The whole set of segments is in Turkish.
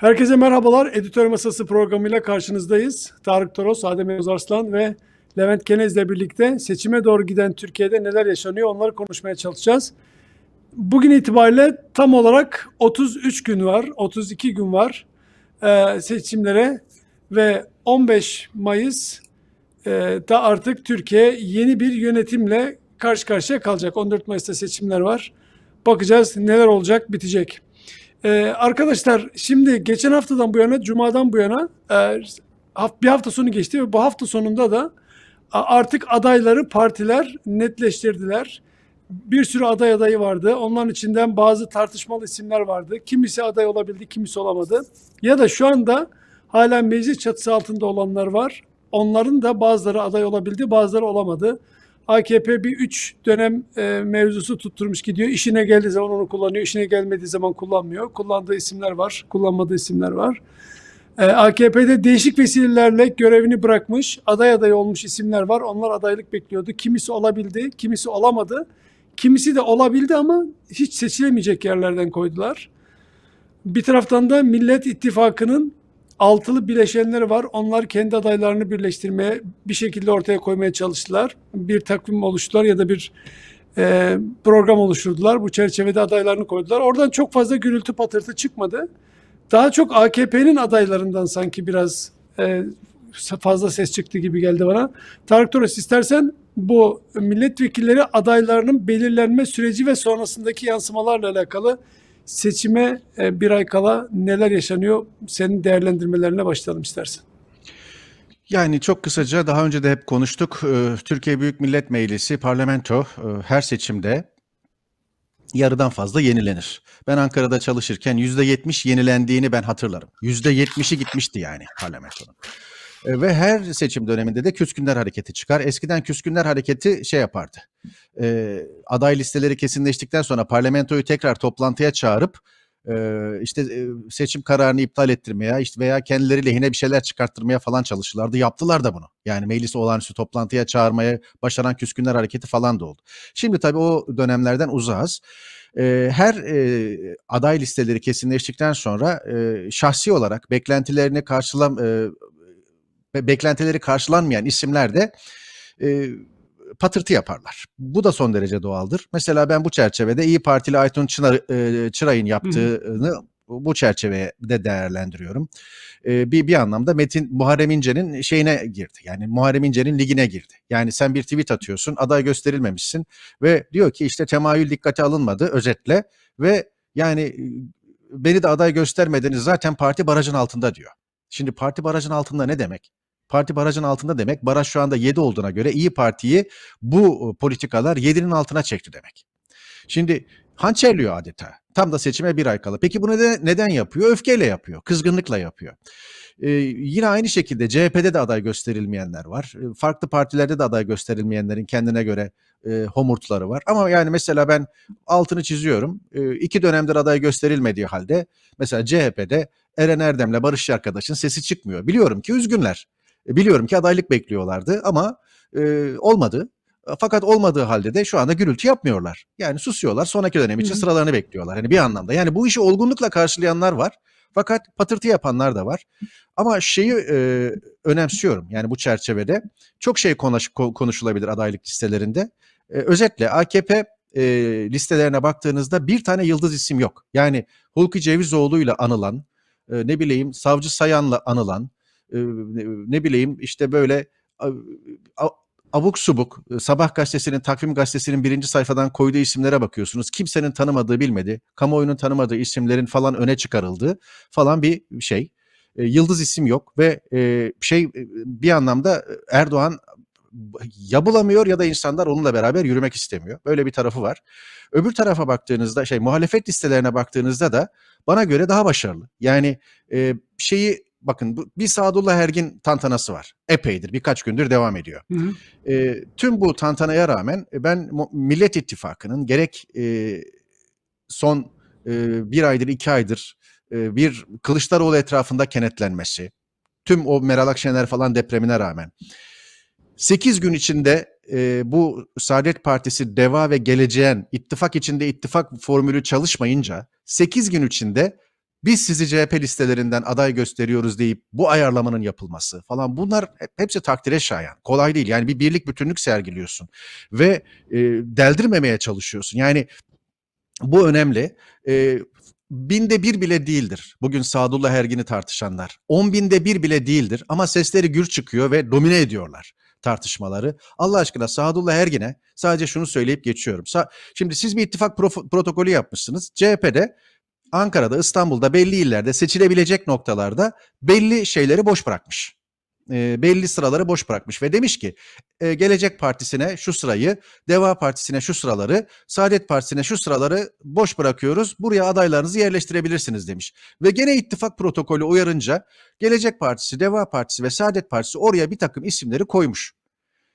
Herkese merhabalar. Editör Masası programıyla karşınızdayız. Tarık Toros, Adem Özarslan ve Levent Kenez'le birlikte seçime doğru giden Türkiye'de neler yaşanıyor onları konuşmaya çalışacağız. Bugün itibariyle tam olarak 33 gün var, 32 gün var e, seçimlere ve 15 Mayıs e, da artık Türkiye yeni bir yönetimle karşı karşıya kalacak. 14 Mayıs'ta seçimler var. Bakacağız neler olacak, bitecek. Ee, arkadaşlar şimdi geçen haftadan bu yana, cumadan bu yana e, bir hafta sonu geçti ve bu hafta sonunda da artık adayları partiler netleştirdiler. Bir sürü aday adayı vardı. Onların içinden bazı tartışmalı isimler vardı. Kimisi aday olabildi, kimisi olamadı. Ya da şu anda hala meclis çatısı altında olanlar var. Onların da bazıları aday olabildi, bazıları olamadı. AKP bir üç dönem e, mevzusu tutturmuş gidiyor. İşine geldiği zaman onu kullanıyor, işine gelmediği zaman kullanmıyor. Kullandığı isimler var, kullanmadığı isimler var. E, AKP'de değişik vesilelerle görevini bırakmış, aday aday olmuş isimler var. Onlar adaylık bekliyordu. Kimisi olabildi, kimisi olamadı. Kimisi de olabildi ama hiç seçilemeyecek yerlerden koydular. Bir taraftan da Millet İttifakı'nın altılı bileşenleri var. Onlar kendi adaylarını birleştirmeye, bir şekilde ortaya koymaya çalıştılar. Bir takvim oluştular ya da bir e, program oluşturdular. Bu çerçevede adaylarını koydular. Oradan çok fazla gürültü patırtı çıkmadı. Daha çok AKP'nin adaylarından sanki biraz e, fazla ses çıktı gibi geldi bana. Tarık Toros istersen bu milletvekilleri adaylarının belirlenme süreci ve sonrasındaki yansımalarla alakalı seçime e, bir ay kala neler yaşanıyor? Senin değerlendirmelerine başlayalım istersen. Yani çok kısaca daha önce de hep konuştuk. Ee, Türkiye Büyük Millet Meclisi parlamento e, her seçimde yarıdan fazla yenilenir. Ben Ankara'da çalışırken %70 yenilendiğini ben hatırlarım. %70'i gitmişti yani parlamentonun. E, ve her seçim döneminde de küskünler hareketi çıkar. Eskiden küskünler hareketi şey yapardı. E, aday listeleri kesinleştikten sonra parlamentoyu tekrar toplantıya çağırıp e, işte e, seçim kararını iptal ettirmeye işte veya kendileri lehine bir şeyler çıkarttırmaya falan çalışırlardı. Yaptılar da bunu. Yani meclis olağanüstü toplantıya çağırmaya başaran küskünler hareketi falan da oldu. Şimdi tabii o dönemlerden uzağız e, her e, aday listeleri kesinleştikten sonra e, şahsi olarak beklentilerini karşılam e, beklentileri karşılanmayan isimler de e, patırtı yaparlar. Bu da son derece doğaldır. Mesela ben bu çerçevede İyi Partili Aytun Çınar, e, Çıray'ın yaptığını Hı. bu çerçevede değerlendiriyorum. E, bir bir anlamda Metin Muharrem İnce'nin şeyine girdi. Yani Muharrem İnce'nin ligine girdi. Yani sen bir tweet atıyorsun, aday gösterilmemişsin ve diyor ki işte temayül dikkate alınmadı özetle ve yani beni de aday göstermediniz zaten parti barajın altında diyor. Şimdi parti barajın altında ne demek? Parti barajın altında demek baraj şu anda 7 olduğuna göre İyi Parti'yi bu e, politikalar 7'nin altına çekti demek. Şimdi hançerliyor adeta. Tam da seçime bir ay kala. Peki bu neden, neden yapıyor? Öfkeyle yapıyor, kızgınlıkla yapıyor. Ee, yine aynı şekilde CHP'de de aday gösterilmeyenler var. E, farklı partilerde de aday gösterilmeyenlerin kendine göre e, homurtları var. Ama yani mesela ben altını çiziyorum. E, iki dönemdir aday gösterilmediği halde mesela CHP'de Eren Erdem'le Barış arkadaşın sesi çıkmıyor. Biliyorum ki üzgünler. E, biliyorum ki adaylık bekliyorlardı ama e, olmadı. E, fakat olmadığı halde de şu anda gürültü yapmıyorlar. Yani susuyorlar. Sonraki dönem için Hı-hı. sıralarını bekliyorlar. Hani bir anlamda. Yani bu işi olgunlukla karşılayanlar var. Fakat patırtı yapanlar da var. Ama şeyi e, önemsiyorum. Yani bu çerçevede çok şey konuş, konuşulabilir adaylık listelerinde. E, özetle AKP e, listelerine baktığınızda bir tane yıldız isim yok. Yani Hulki Cevizoğlu ile anılan e, ne bileyim savcı sayanla anılan, e, ne, bileyim işte böyle a, abuk subuk e, Sabah gazetesinin, Takvim gazetesinin birinci sayfadan koyduğu isimlere bakıyorsunuz. Kimsenin tanımadığı bilmedi. Kamuoyunun tanımadığı isimlerin falan öne çıkarıldığı falan bir şey. yıldız isim yok ve şey bir anlamda Erdoğan ya bulamıyor ya da insanlar onunla beraber yürümek istemiyor. Böyle bir tarafı var. Öbür tarafa baktığınızda şey muhalefet listelerine baktığınızda da bana göre daha başarılı. Yani e, şeyi bakın bir Sadullah Ergin tantanası var. Epeydir birkaç gündür devam ediyor. Hı hı. E, tüm bu tantanaya rağmen e, ben Millet İttifakı'nın gerek e, son e, bir aydır iki aydır e, bir Kılıçdaroğlu etrafında kenetlenmesi, tüm o Meral Akşener falan depremine rağmen 8 gün içinde e, bu Saadet Partisi, Deva ve Geleceğin ittifak içinde ittifak formülü çalışmayınca 8 gün içinde biz sizi CHP listelerinden aday gösteriyoruz deyip bu ayarlamanın yapılması falan bunlar hepsi takdire şayan. Kolay değil yani bir birlik bütünlük sergiliyorsun ve e, deldirmemeye çalışıyorsun. Yani bu önemli. E, binde bir bile değildir. Bugün Sadullah Ergin'i tartışanlar. On binde bir bile değildir ama sesleri gür çıkıyor ve domine ediyorlar tartışmaları. Allah aşkına Sadullah Ergin'e sadece şunu söyleyip geçiyorum. Sa Şimdi siz bir ittifak protokolü yapmışsınız. CHP'de Ankara'da, İstanbul'da belli illerde seçilebilecek noktalarda belli şeyleri boş bırakmış belli sıraları boş bırakmış ve demiş ki Gelecek Partisi'ne şu sırayı, Deva Partisi'ne şu sıraları, Saadet Partisi'ne şu sıraları boş bırakıyoruz. Buraya adaylarınızı yerleştirebilirsiniz demiş. Ve gene ittifak protokolü uyarınca Gelecek Partisi, Deva Partisi ve Saadet Partisi oraya bir takım isimleri koymuş.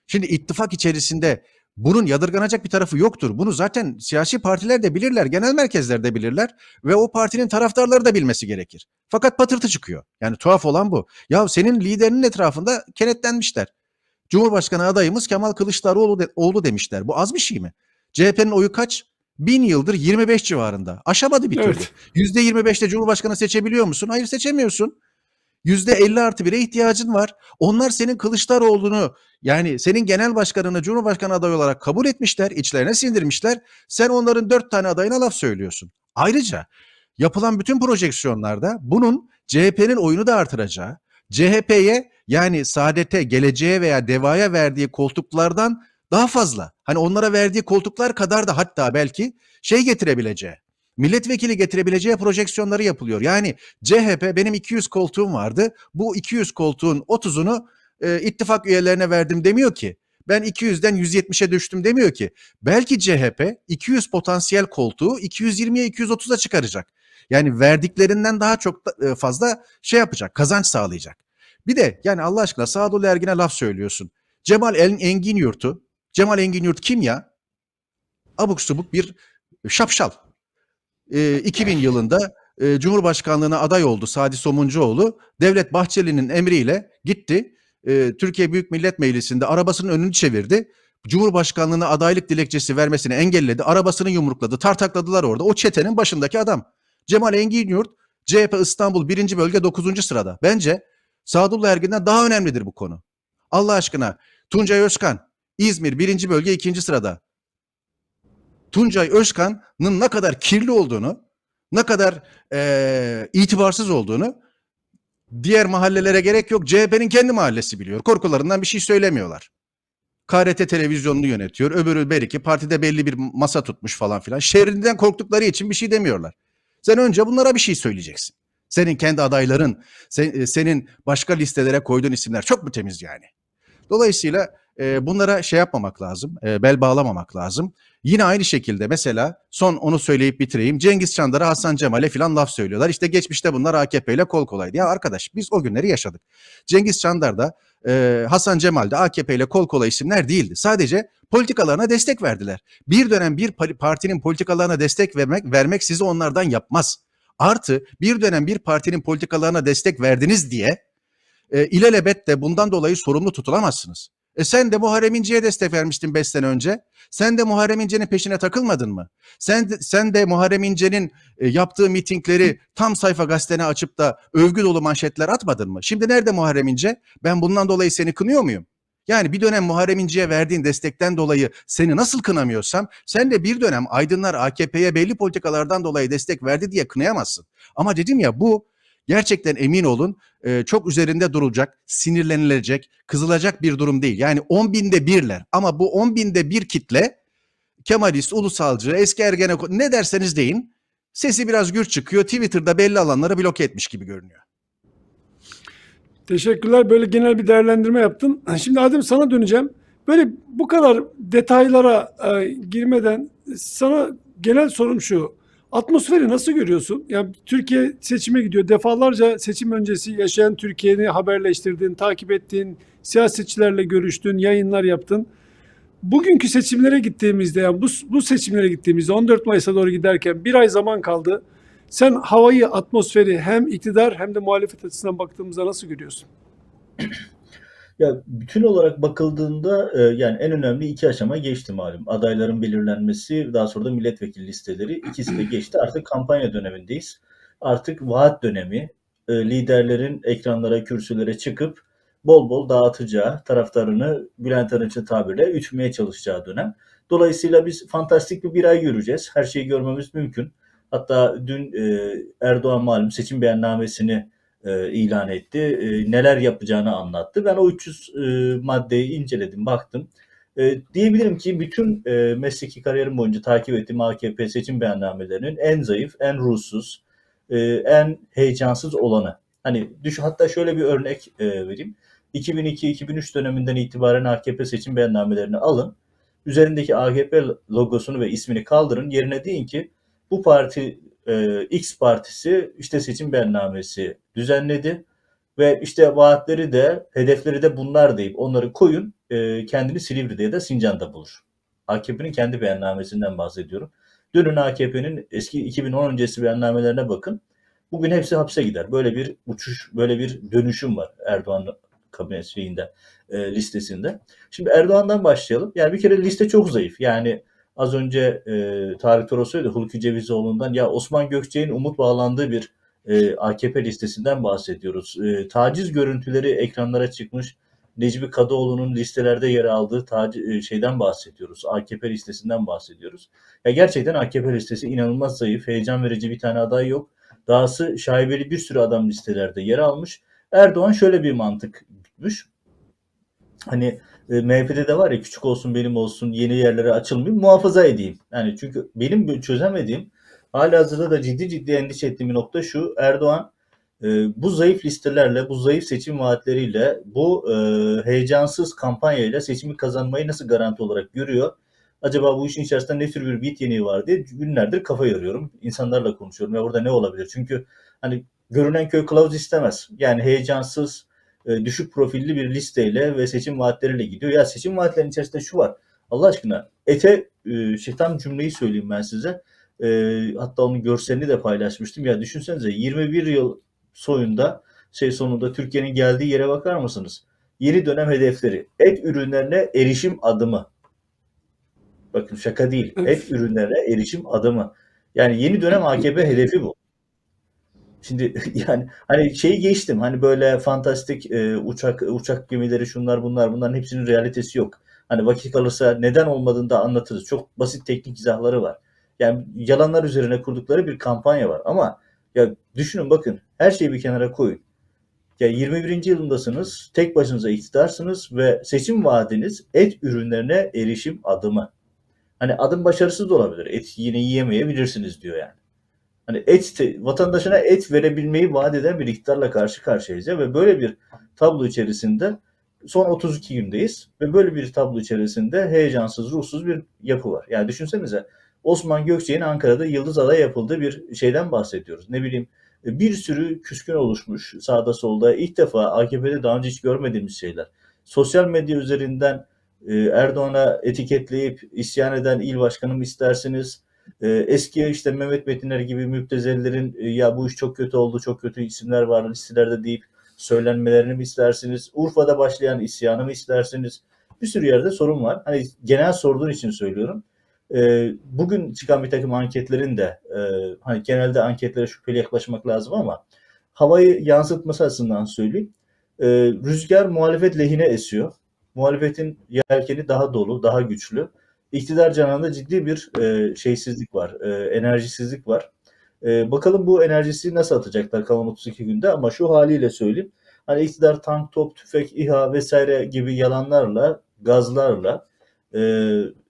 Şimdi ittifak içerisinde bunun yadırganacak bir tarafı yoktur. Bunu zaten siyasi partiler de bilirler, genel merkezler de bilirler ve o partinin taraftarları da bilmesi gerekir. Fakat patırtı çıkıyor. Yani tuhaf olan bu. Ya senin liderinin etrafında kenetlenmişler. Cumhurbaşkanı adayımız Kemal Kılıçdaroğlu de, oğlu demişler. Bu az bir şey mi? CHP'nin oyu kaç? Bin yıldır 25 civarında. Aşamadı bir türlü. Yüzde %25'te Cumhurbaşkanı seçebiliyor musun? Hayır seçemiyorsun. Yüzde %50 artı 1'e ihtiyacın var. Onlar senin Kılıçdaroğlu'nu yani senin genel başkanını cumhurbaşkanı adayı olarak kabul etmişler, içlerine sindirmişler. Sen onların dört tane adayına laf söylüyorsun. Ayrıca yapılan bütün projeksiyonlarda bunun CHP'nin oyunu da artıracağı, CHP'ye yani saadete, geleceğe veya devaya verdiği koltuklardan daha fazla hani onlara verdiği koltuklar kadar da hatta belki şey getirebileceği milletvekili getirebileceği projeksiyonları yapılıyor. Yani CHP benim 200 koltuğum vardı. Bu 200 koltuğun 30'unu e, ittifak üyelerine verdim demiyor ki. Ben 200'den 170'e düştüm demiyor ki. Belki CHP 200 potansiyel koltuğu 220'ye 230'a çıkaracak. Yani verdiklerinden daha çok da, e, fazla şey yapacak, kazanç sağlayacak. Bir de yani Allah aşkına Sadullah Ergin'e laf söylüyorsun. Cemal El Engin Yurt'u, Cemal Engin Yurt kim ya? Abuk subuk bir şapşal. E, 2000 yılında e, Cumhurbaşkanlığına aday oldu Sadi Somuncuoğlu. Devlet Bahçeli'nin emriyle gitti e, Türkiye Büyük Millet Meclisi'nde arabasının önünü çevirdi. Cumhurbaşkanlığına adaylık dilekçesi vermesini engelledi. Arabasını yumrukladı. Tartakladılar orada. O çetenin başındaki adam. Cemal Engin Yurt, CHP İstanbul 1. bölge 9. sırada. Bence Sadullah Ergin'den daha önemlidir bu konu. Allah aşkına Tuncay Özkan İzmir 1. bölge 2. sırada. Tuncay Özkan'ın ne kadar kirli olduğunu, ne kadar e, itibarsız olduğunu Diğer mahallelere gerek yok. CHP'nin kendi mahallesi biliyor. Korkularından bir şey söylemiyorlar. KRT televizyonunu yönetiyor. Öbürü belki partide belli bir masa tutmuş falan filan. Şerrinden korktukları için bir şey demiyorlar. Sen önce bunlara bir şey söyleyeceksin. Senin kendi adayların, sen, e, senin başka listelere koyduğun isimler çok mu temiz yani? Dolayısıyla e, bunlara şey yapmamak lazım, e, bel bağlamamak lazım. Yine aynı şekilde mesela son onu söyleyip bitireyim. Cengiz Çandar'a, Hasan Cemal'e filan laf söylüyorlar. İşte geçmişte bunlar AKP ile kol kolaydı. Ya arkadaş biz o günleri yaşadık. Cengiz Çandar da e, Hasan Cemal de AKP ile kol kolay isimler değildi. Sadece politikalarına destek verdiler. Bir dönem bir partinin politikalarına destek vermek, vermek sizi onlardan yapmaz. Artı bir dönem bir partinin politikalarına destek verdiniz diye e, ilelebet de bundan dolayı sorumlu tutulamazsınız. E sen de Muharrem İnce'ye destek vermiştin 5 sene önce. Sen de Muharrem İnce'nin peşine takılmadın mı? Sen de, sen de Muharrem İnce'nin e, yaptığı mitingleri tam sayfa gazetene açıp da övgü dolu manşetler atmadın mı? Şimdi nerede Muharrem İnce? Ben bundan dolayı seni kınıyor muyum? Yani bir dönem Muharrem İnce'ye verdiğin destekten dolayı seni nasıl kınamıyorsam sen de bir dönem aydınlar AKP'ye belli politikalardan dolayı destek verdi diye kınayamazsın. Ama dedim ya bu gerçekten emin olun e, çok üzerinde durulacak, sinirlenilecek, kızılacak bir durum değil. Yani 10 binde birler ama bu 10 binde bir kitle Kemalist, ulusalcı, eski Ergenekon ne derseniz deyin sesi biraz gür çıkıyor. Twitter'da belli alanları bloke etmiş gibi görünüyor. Teşekkürler. Böyle genel bir değerlendirme yaptın. Şimdi Adem sana döneceğim. Böyle bu kadar detaylara e, girmeden sana genel sorum şu. Atmosferi nasıl görüyorsun? Ya Türkiye seçime gidiyor. Defalarca seçim öncesi yaşayan Türkiye'ni haberleştirdin, takip ettin, siyasetçilerle görüştün, yayınlar yaptın. Bugünkü seçimlere gittiğimizde yani bu, bu seçimlere gittiğimizde 14 Mayıs'a doğru giderken bir ay zaman kaldı. Sen havayı, atmosferi hem iktidar hem de muhalefet açısından baktığımızda nasıl görüyorsun? Ya bütün olarak bakıldığında e, yani en önemli iki aşama geçti malum. Adayların belirlenmesi, daha sonra da milletvekili listeleri ikisi de geçti. Artık kampanya dönemindeyiz. Artık vaat dönemi. E, liderlerin ekranlara, kürsülere çıkıp bol bol dağıtacağı, taraftarını Bülent Arınç'ın tabirle ütmeye çalışacağı dönem. Dolayısıyla biz fantastik bir bir ay göreceğiz. Her şeyi görmemiz mümkün. Hatta dün e, Erdoğan malum seçim beyannamesini e, ilan etti. E, neler yapacağını anlattı. Ben o 300 e, maddeyi inceledim, baktım. E, diyebilirim ki bütün e, mesleki kariyerim boyunca takip ettiğim AKP seçim beyannamelerinin en zayıf, en ruhsuz, en heyecansız olanı. Hani düş, hatta şöyle bir örnek vereyim. 2002-2003 döneminden itibaren AKP seçim beyannamelerini alın. Üzerindeki AKP logosunu ve ismini kaldırın. Yerine deyin ki bu parti e, X partisi işte seçim bernamesi düzenledi ve işte vaatleri de hedefleri de bunlar deyip onları koyun e, kendini Silivri'de ya da Sincan'da bulur. AKP'nin kendi beyannamesinden bahsediyorum. Dönün AKP'nin eski 2010 öncesi beyannamelerine bakın. Bugün hepsi hapse gider. Böyle bir uçuş, böyle bir dönüşüm var Erdoğan kabinesinde e, listesinde. Şimdi Erdoğan'dan başlayalım. Yani bir kere liste çok zayıf. Yani Az önce e, Tarık Toros'u da Hulki Cevizoğlu'ndan ya Osman Gökçe'nin umut bağlandığı bir e, AKP listesinden bahsediyoruz. E, taciz görüntüleri ekranlara çıkmış. Necmi Kadıoğlu'nun listelerde yer aldığı taci, e, şeyden bahsediyoruz. AKP listesinden bahsediyoruz. Ya gerçekten AKP listesi inanılmaz zayıf. Heyecan verici bir tane aday yok. Dahası şaibeli bir sürü adam listelerde yer almış. Erdoğan şöyle bir mantık gitmiş. Hani e, MHP'de de var ya küçük olsun benim olsun yeni yerlere açılmayayım muhafaza edeyim. Yani çünkü benim çözemediğim hala hazırda da ciddi ciddi endişe ettiğim nokta şu Erdoğan e, bu zayıf listelerle bu zayıf seçim vaatleriyle bu e, heyecansız kampanyayla seçimi kazanmayı nasıl garanti olarak görüyor? Acaba bu işin içerisinde ne tür bir bit yeniği var diye günlerdir kafa yoruyorum. İnsanlarla konuşuyorum ya burada ne olabilir? Çünkü hani görünen köy kılavuz istemez. Yani heyecansız, e, düşük profilli bir listeyle ve seçim vaatleriyle gidiyor. Ya seçim vaatlerinin içerisinde şu var. Allah aşkına ete e, şey, tam cümleyi söyleyeyim ben size. E, hatta onun görselini de paylaşmıştım. Ya düşünsenize 21 yıl soyunda şey sonunda Türkiye'nin geldiği yere bakar mısınız? Yeni dönem hedefleri. Et ürünlerine erişim adımı. Bakın şaka değil. Et ürünlerine erişim adımı. Yani yeni dönem AKP hedefi bu. Şimdi yani hani şeyi geçtim hani böyle fantastik e, uçak uçak gemileri şunlar bunlar bunların hepsinin realitesi yok. Hani vakit kalırsa neden olmadığını da anlatırız. Çok basit teknik izahları var. Yani yalanlar üzerine kurdukları bir kampanya var ama ya düşünün bakın her şeyi bir kenara koyun. Ya 21. yılındasınız, tek başınıza iktidarsınız ve seçim vaadiniz et ürünlerine erişim adımı. Hani adım başarısız da olabilir. Et yine yiyemeyebilirsiniz diyor yani hani et vatandaşına et verebilmeyi vaat eden bir iktidarla karşı karşıyayız ya ve böyle bir tablo içerisinde son 32 gündeyiz ve böyle bir tablo içerisinde heyecansız, ruhsuz bir yapı var. Yani düşünsenize Osman Gökçe'nin Ankara'da yıldız aday yapıldığı bir şeyden bahsediyoruz. Ne bileyim bir sürü küskün oluşmuş sağda solda ilk defa AKP'de daha önce hiç görmediğimiz şeyler. Sosyal medya üzerinden e, Erdoğan'a etiketleyip isyan eden il başkanım istersiniz e, eski işte Mehmet Metinler gibi müptezellerin e, ya bu iş çok kötü oldu, çok kötü isimler var listelerde deyip söylenmelerini mi istersiniz? Urfa'da başlayan isyanı mı istersiniz? Bir sürü yerde sorun var. Hani genel sorduğun için söylüyorum. E, bugün çıkan bir takım anketlerin de e, hani genelde anketlere şüpheli yaklaşmak lazım ama havayı yansıtması açısından söyleyeyim. E, rüzgar muhalefet lehine esiyor. Muhalefetin yelkeni daha dolu, daha güçlü iktidar cananda ciddi bir e, şeysizlik var, e, enerjisizlik var. E, bakalım bu enerjisi nasıl atacaklar kalan 32 günde ama şu haliyle söyleyeyim. Hani iktidar tank, top, tüfek, İHA vesaire gibi yalanlarla, gazlarla e,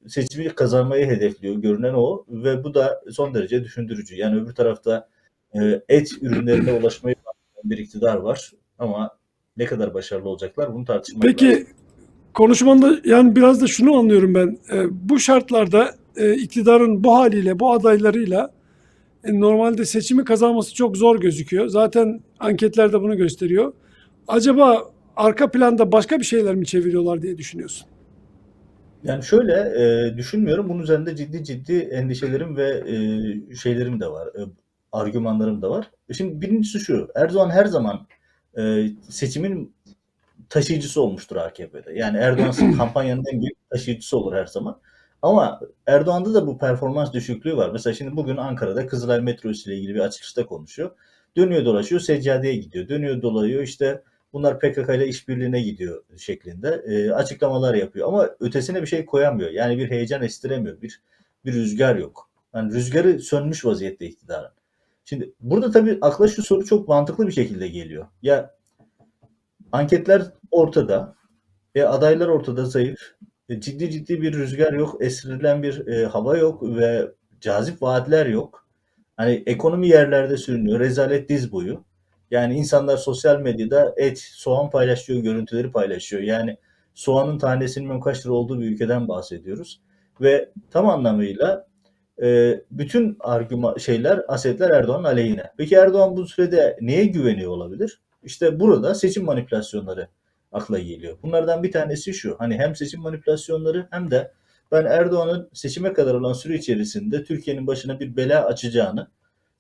seçimi kazanmayı hedefliyor görünen o ve bu da son derece düşündürücü. Yani öbür tarafta e, et ürünlerine ulaşmayı bir iktidar var ama ne kadar başarılı olacaklar bunu tartışmak Peki lazım konuşmanda yani biraz da şunu anlıyorum ben. E, bu şartlarda e, iktidarın bu haliyle, bu adaylarıyla e, normalde seçimi kazanması çok zor gözüküyor. Zaten anketler de bunu gösteriyor. Acaba arka planda başka bir şeyler mi çeviriyorlar diye düşünüyorsun? Yani şöyle e, düşünmüyorum. Bunun üzerinde ciddi ciddi endişelerim ve e, şeylerim de var. E, argümanlarım da var. E, şimdi birincisi şu. Erdoğan her zaman e, seçimin taşıyıcısı olmuştur AKP'de. Yani Erdoğan'ın kampanyanın en büyük taşıyıcısı olur her zaman. Ama Erdoğan'da da bu performans düşüklüğü var. Mesela şimdi bugün Ankara'da Kızılay metrosu ile ilgili bir açılışta konuşuyor. Dönüyor dolaşıyor seccadeye gidiyor. Dönüyor dolayıyor işte bunlar PKK ile işbirliğine gidiyor şeklinde e, açıklamalar yapıyor. Ama ötesine bir şey koyamıyor. Yani bir heyecan estiremiyor. Bir bir rüzgar yok. Yani rüzgarı sönmüş vaziyette iktidarın. Şimdi burada tabii akla şu soru çok mantıklı bir şekilde geliyor. Ya Anketler ortada. E, adaylar ortada zayıf. E, ciddi ciddi bir rüzgar yok. Esirilen bir e, hava yok ve cazip vaatler yok. Hani ekonomi yerlerde sürünüyor. Rezalet diz boyu. Yani insanlar sosyal medyada et, soğan paylaşıyor, görüntüleri paylaşıyor. Yani soğanın tanesinin kaç lira olduğu bir ülkeden bahsediyoruz. Ve tam anlamıyla e, bütün argüma şeyler, asetler Erdoğan aleyhine. Peki Erdoğan bu sürede neye güveniyor olabilir? İşte burada seçim manipülasyonları akla geliyor. Bunlardan bir tanesi şu. Hani hem seçim manipülasyonları hem de ben Erdoğan'ın seçime kadar olan süre içerisinde Türkiye'nin başına bir bela açacağını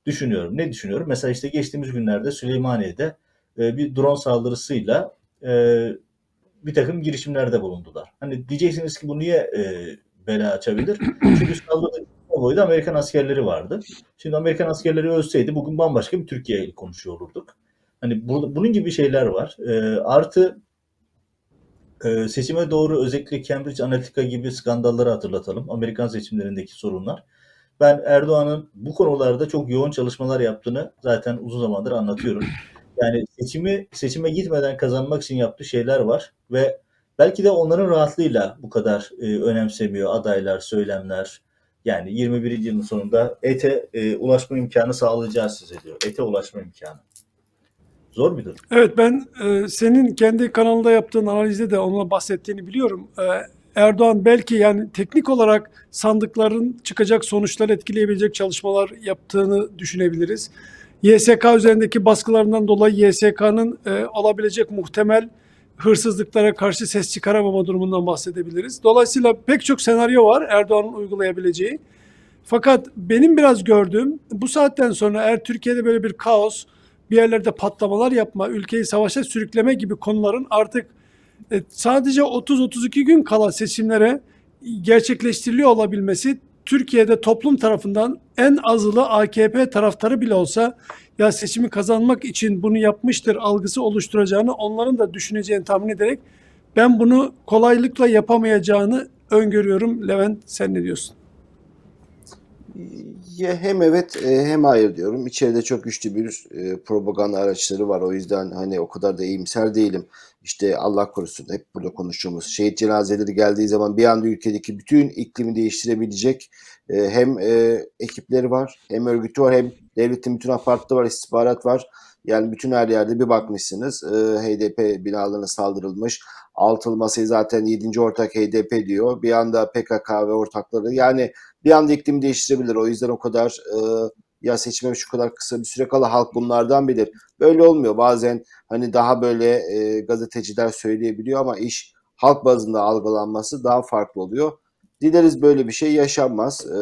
düşünüyorum. Ne düşünüyorum? Mesela işte geçtiğimiz günlerde Süleymaniye'de e, bir drone saldırısıyla e, bir takım girişimlerde bulundular. Hani diyeceksiniz ki bu niye e, bela açabilir? Çünkü saldırı boyda Amerikan askerleri vardı. Şimdi Amerikan askerleri ölseydi bugün bambaşka bir Türkiye konuşuyor olurduk. Hani bu, bunun gibi şeyler var. E, artı e, seçime doğru özellikle Cambridge Analytica gibi skandalları hatırlatalım. Amerikan seçimlerindeki sorunlar. Ben Erdoğan'ın bu konularda çok yoğun çalışmalar yaptığını zaten uzun zamandır anlatıyorum. Yani seçimi seçime gitmeden kazanmak için yaptığı şeyler var ve belki de onların rahatlığıyla bu kadar e, önemsemiyor adaylar, söylemler. Yani 21. yılın sonunda ET'e e, ulaşma imkanı sağlayacağız size diyor. ET'e ulaşma imkanı. Zor muydu? Evet ben e, senin kendi kanalında yaptığın analizde de onunla bahsettiğini biliyorum. E, Erdoğan belki yani teknik olarak sandıkların çıkacak sonuçları etkileyebilecek çalışmalar yaptığını düşünebiliriz. YSK üzerindeki baskılarından dolayı YSK'nın e, alabilecek muhtemel hırsızlıklara karşı ses çıkaramama durumundan bahsedebiliriz. Dolayısıyla pek çok senaryo var Erdoğan'ın uygulayabileceği. Fakat benim biraz gördüğüm bu saatten sonra eğer Türkiye'de böyle bir kaos, bir yerlerde patlamalar yapma, ülkeyi savaşa sürükleme gibi konuların artık e, sadece 30-32 gün kala seçimlere gerçekleştiriliyor olabilmesi Türkiye'de toplum tarafından en azılı AKP taraftarı bile olsa ya seçimi kazanmak için bunu yapmıştır algısı oluşturacağını onların da düşüneceğini tahmin ederek ben bunu kolaylıkla yapamayacağını öngörüyorum. Levent sen ne diyorsun? Ya hem evet e, hem hayır diyorum. İçeride çok güçlü bir e, propaganda araçları var. O yüzden hani o kadar da iyimser değilim. İşte Allah korusun hep burada konuştuğumuz şehit cenazeleri geldiği zaman bir anda ülkedeki bütün iklimi değiştirebilecek e, hem ekipleri var, hem örgütü var, hem devletin bütün apartı var, istihbarat var. Yani bütün her yerde bir bakmışsınız HDP binalarına saldırılmış. altılması zaten 7. ortak HDP diyor. Bir anda PKK ve ortakları yani bir anda iklimi değiştirebilir. O yüzden o kadar e, ya seçime şu kadar kısa bir süre kala halk bunlardan bilir. Böyle olmuyor. Bazen hani daha böyle e, gazeteciler söyleyebiliyor ama iş halk bazında algılanması daha farklı oluyor. Dileriz böyle bir şey yaşanmaz. E,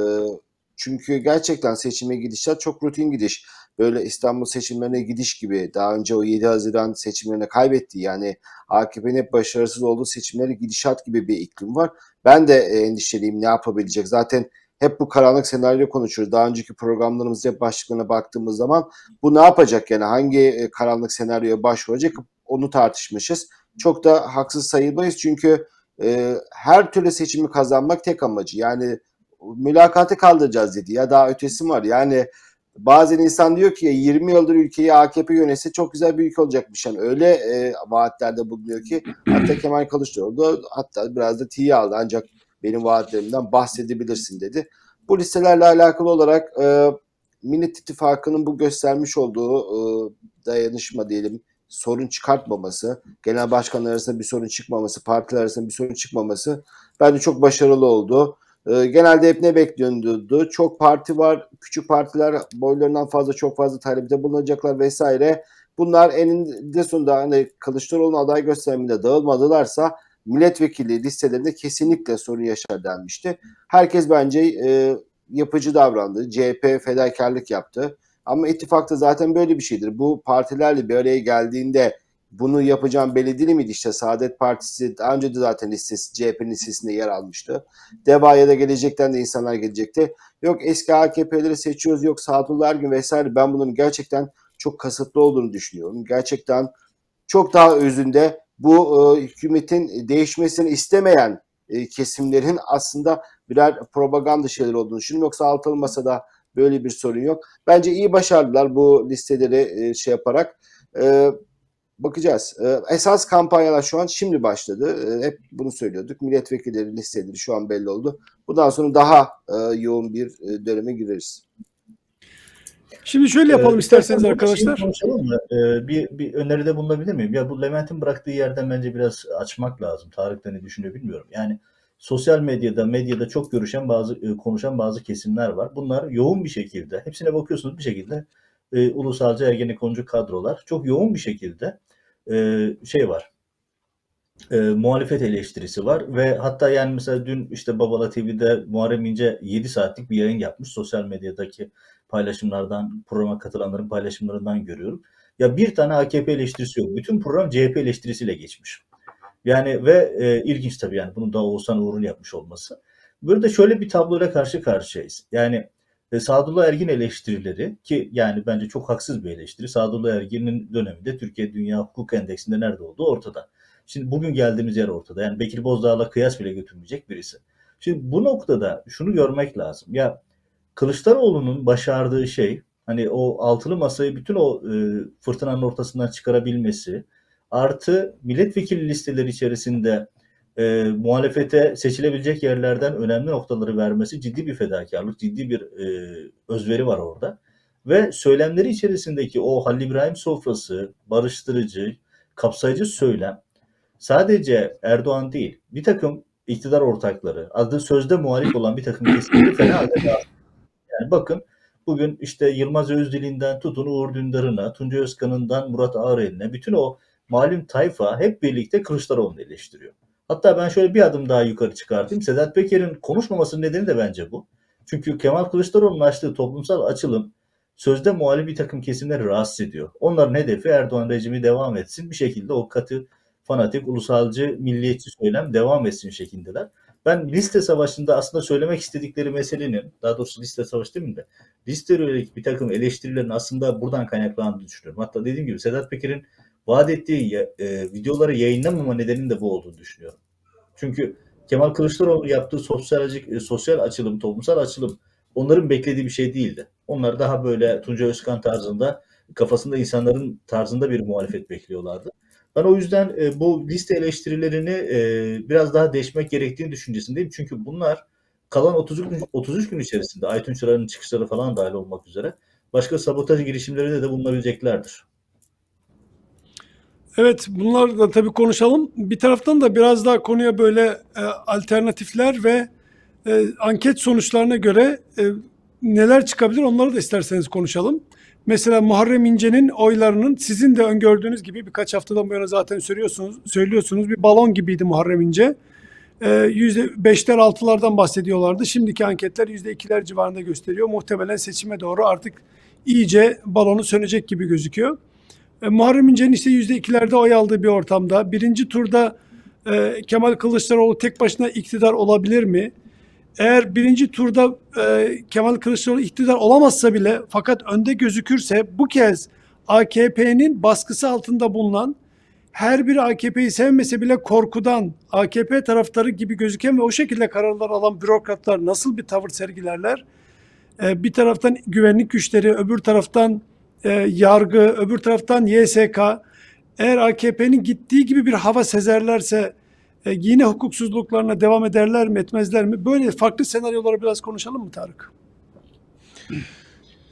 çünkü gerçekten seçime gidişler çok rutin gidiş. Böyle İstanbul seçimlerine gidiş gibi daha önce o 7 Haziran seçimlerine kaybetti. Yani AKP'nin hep başarısız olduğu seçimlere gidişat gibi bir iklim var. Ben de e, endişeliyim ne yapabilecek. Zaten hep bu karanlık senaryo konuşuyoruz. Daha önceki programlarımızda hep başlıklarına baktığımız zaman bu ne yapacak yani hangi e, karanlık senaryoya başvuracak onu tartışmışız. Çok da haksız sayılmayız çünkü e, her türlü seçimi kazanmak tek amacı. Yani mülakatı kaldıracağız dedi ya daha ötesi var. Yani bazen insan diyor ki 20 yıldır ülkeyi AKP yönetse çok güzel bir ülke olacakmış. Yani öyle e, vaatlerde bulunuyor ki hatta Kemal Kılıçdaroğlu hatta biraz da tiye aldı ancak benim vaatlerimden bahsedebilirsin dedi. Bu listelerle alakalı olarak e, Millet İttifakı'nın bu göstermiş olduğu e, dayanışma diyelim sorun çıkartmaması, genel başkanlar arasında bir sorun çıkmaması, partiler arasında bir sorun çıkmaması bence çok başarılı oldu. E, genelde hep ne bekliyordu? Çok parti var, küçük partiler boylarından fazla çok fazla talepte bulunacaklar vesaire. Bunlar eninde sonunda hani Kılıçdaroğlu'nun aday gösteriminde dağılmadılarsa milletvekili listelerinde kesinlikle sorun yaşar denmişti. Herkes bence e, yapıcı davrandı. CHP fedakarlık yaptı. Ama ittifakta zaten böyle bir şeydir. Bu partilerle bir araya geldiğinde bunu yapacağım belli değil miydi? İşte Saadet Partisi daha önce de zaten listesi, CHP'nin listesinde yer almıştı. Deva'ya da gelecekten de insanlar gelecekti. Yok eski AKP'leri seçiyoruz, yok Sadullah Ergin vesaire. Ben bunun gerçekten çok kasıtlı olduğunu düşünüyorum. Gerçekten çok daha özünde bu e, hükümetin değişmesini istemeyen e, kesimlerin aslında birer propaganda şeyler olduğunu düşünüyorum. Yoksa altılı masada böyle bir sorun yok. Bence iyi başardılar bu listeleri e, şey yaparak. E, bakacağız. E, esas kampanyalar şu an şimdi başladı. E, hep bunu söylüyorduk. Milletvekilleri listeleri şu an belli oldu. Bundan sonra daha e, yoğun bir e, döneme gireriz. Şimdi şöyle yapalım ee, isterseniz arkadaşlar. Konuşalım mı? Ee, bir, bir öneride bulunabilir miyim? Ya bu Levent'in bıraktığı yerden bence biraz açmak lazım. Tarık da ne düşünüyor bilmiyorum. Yani sosyal medyada, medyada çok görüşen bazı e, konuşan bazı kesimler var. Bunlar yoğun bir şekilde, hepsine bakıyorsunuz bir şekilde e, ulusalcı ergenekoncu kadrolar çok yoğun bir şekilde e, şey var. E, muhalefet eleştirisi var ve hatta yani mesela dün işte Babala TV'de Muharrem İnce 7 saatlik bir yayın yapmış sosyal medyadaki paylaşımlardan, programa katılanların paylaşımlarından görüyorum. Ya bir tane AKP eleştirisi yok. Bütün program CHP eleştirisiyle geçmiş. Yani ve e, ilginç tabii yani bunu da Oğuzhan Uğur'un yapmış olması. Burada şöyle bir tabloyla karşı karşıyayız. Yani e, Sadullah Ergin eleştirileri ki yani bence çok haksız bir eleştiri. Sadullah Ergin'in döneminde Türkiye Dünya Hukuk Endeksinde nerede olduğu ortada. Şimdi bugün geldiğimiz yer ortada. Yani Bekir Bozdağ'la kıyas bile götürmeyecek birisi. Şimdi bu noktada şunu görmek lazım. Ya Kılıçdaroğlu'nun başardığı şey hani o altılı masayı bütün o e, fırtınanın ortasından çıkarabilmesi artı milletvekili listeleri içerisinde e, muhalefete seçilebilecek yerlerden önemli noktaları vermesi ciddi bir fedakarlık, ciddi bir e, özveri var orada. Ve söylemleri içerisindeki o Halil İbrahim sofrası, barıştırıcı, kapsayıcı söylem sadece Erdoğan değil, bir takım iktidar ortakları, adı sözde muhalif olan bir takım kesimleri fena halde Yani bakın bugün işte Yılmaz Özdil'inden tutun Uğur Dündar'ına, Tunca Özkan'ından Murat Ağrel'ine bütün o malum tayfa hep birlikte Kılıçdaroğlu'nu eleştiriyor. Hatta ben şöyle bir adım daha yukarı çıkartayım. Sedat Peker'in konuşmamasının nedeni de bence bu. Çünkü Kemal Kılıçdaroğlu'nun açtığı toplumsal açılım sözde muhalif bir takım kesimleri rahatsız ediyor. Onların hedefi Erdoğan rejimi devam etsin. Bir şekilde o katı fanatik, ulusalcı, milliyetçi söylem devam etsin şeklindeler. Ben liste savaşında aslında söylemek istedikleri meselenin, daha doğrusu liste savaşı değil mi de, liste yönelik bir takım eleştirilerin aslında buradan kaynaklandığını düşünüyorum. Hatta dediğim gibi Sedat Peker'in vaat ettiği e, videoları yayınlamama nedeninin de bu olduğunu düşünüyorum. Çünkü Kemal Kılıçdaroğlu yaptığı sosyal, e, sosyal açılım, toplumsal açılım onların beklediği bir şey değildi. Onlar daha böyle Tunca Özkan tarzında, kafasında insanların tarzında bir muhalefet bekliyorlardı. Ben o yüzden e, bu liste eleştirilerini e, biraz daha değişmek gerektiğini düşüncesindeyim. Çünkü bunlar kalan 30 gün, 33 gün içerisinde Aytun çıkışları falan dahil olmak üzere başka sabotaj girişimlerinde de bulunabileceklerdir. Evet bunlar da tabii konuşalım. Bir taraftan da biraz daha konuya böyle e, alternatifler ve e, anket sonuçlarına göre e, neler çıkabilir onları da isterseniz konuşalım. Mesela Muharrem İnce'nin oylarının sizin de öngördüğünüz gibi birkaç haftadan bu yana zaten söylüyorsunuz, söylüyorsunuz bir balon gibiydi Muharrem İnce. %5'ler ee, 6'lardan bahsediyorlardı. Şimdiki anketler %2'ler civarında gösteriyor. Muhtemelen seçime doğru artık iyice balonu sönecek gibi gözüküyor. Ee, Muharrem İnce'nin ise %2'lerde oy aldığı bir ortamda birinci turda e, Kemal Kılıçdaroğlu tek başına iktidar olabilir mi? eğer birinci turda e, Kemal Kılıçdaroğlu iktidar olamazsa bile fakat önde gözükürse bu kez AKP'nin baskısı altında bulunan her bir AKP'yi sevmese bile korkudan AKP taraftarı gibi gözüken ve o şekilde kararlar alan bürokratlar nasıl bir tavır sergilerler? E, bir taraftan güvenlik güçleri, öbür taraftan e, yargı, öbür taraftan YSK. Eğer AKP'nin gittiği gibi bir hava sezerlerse e, yine hukuksuzluklarına devam ederler mi etmezler mi? Böyle farklı senaryoları biraz konuşalım mı Tarık?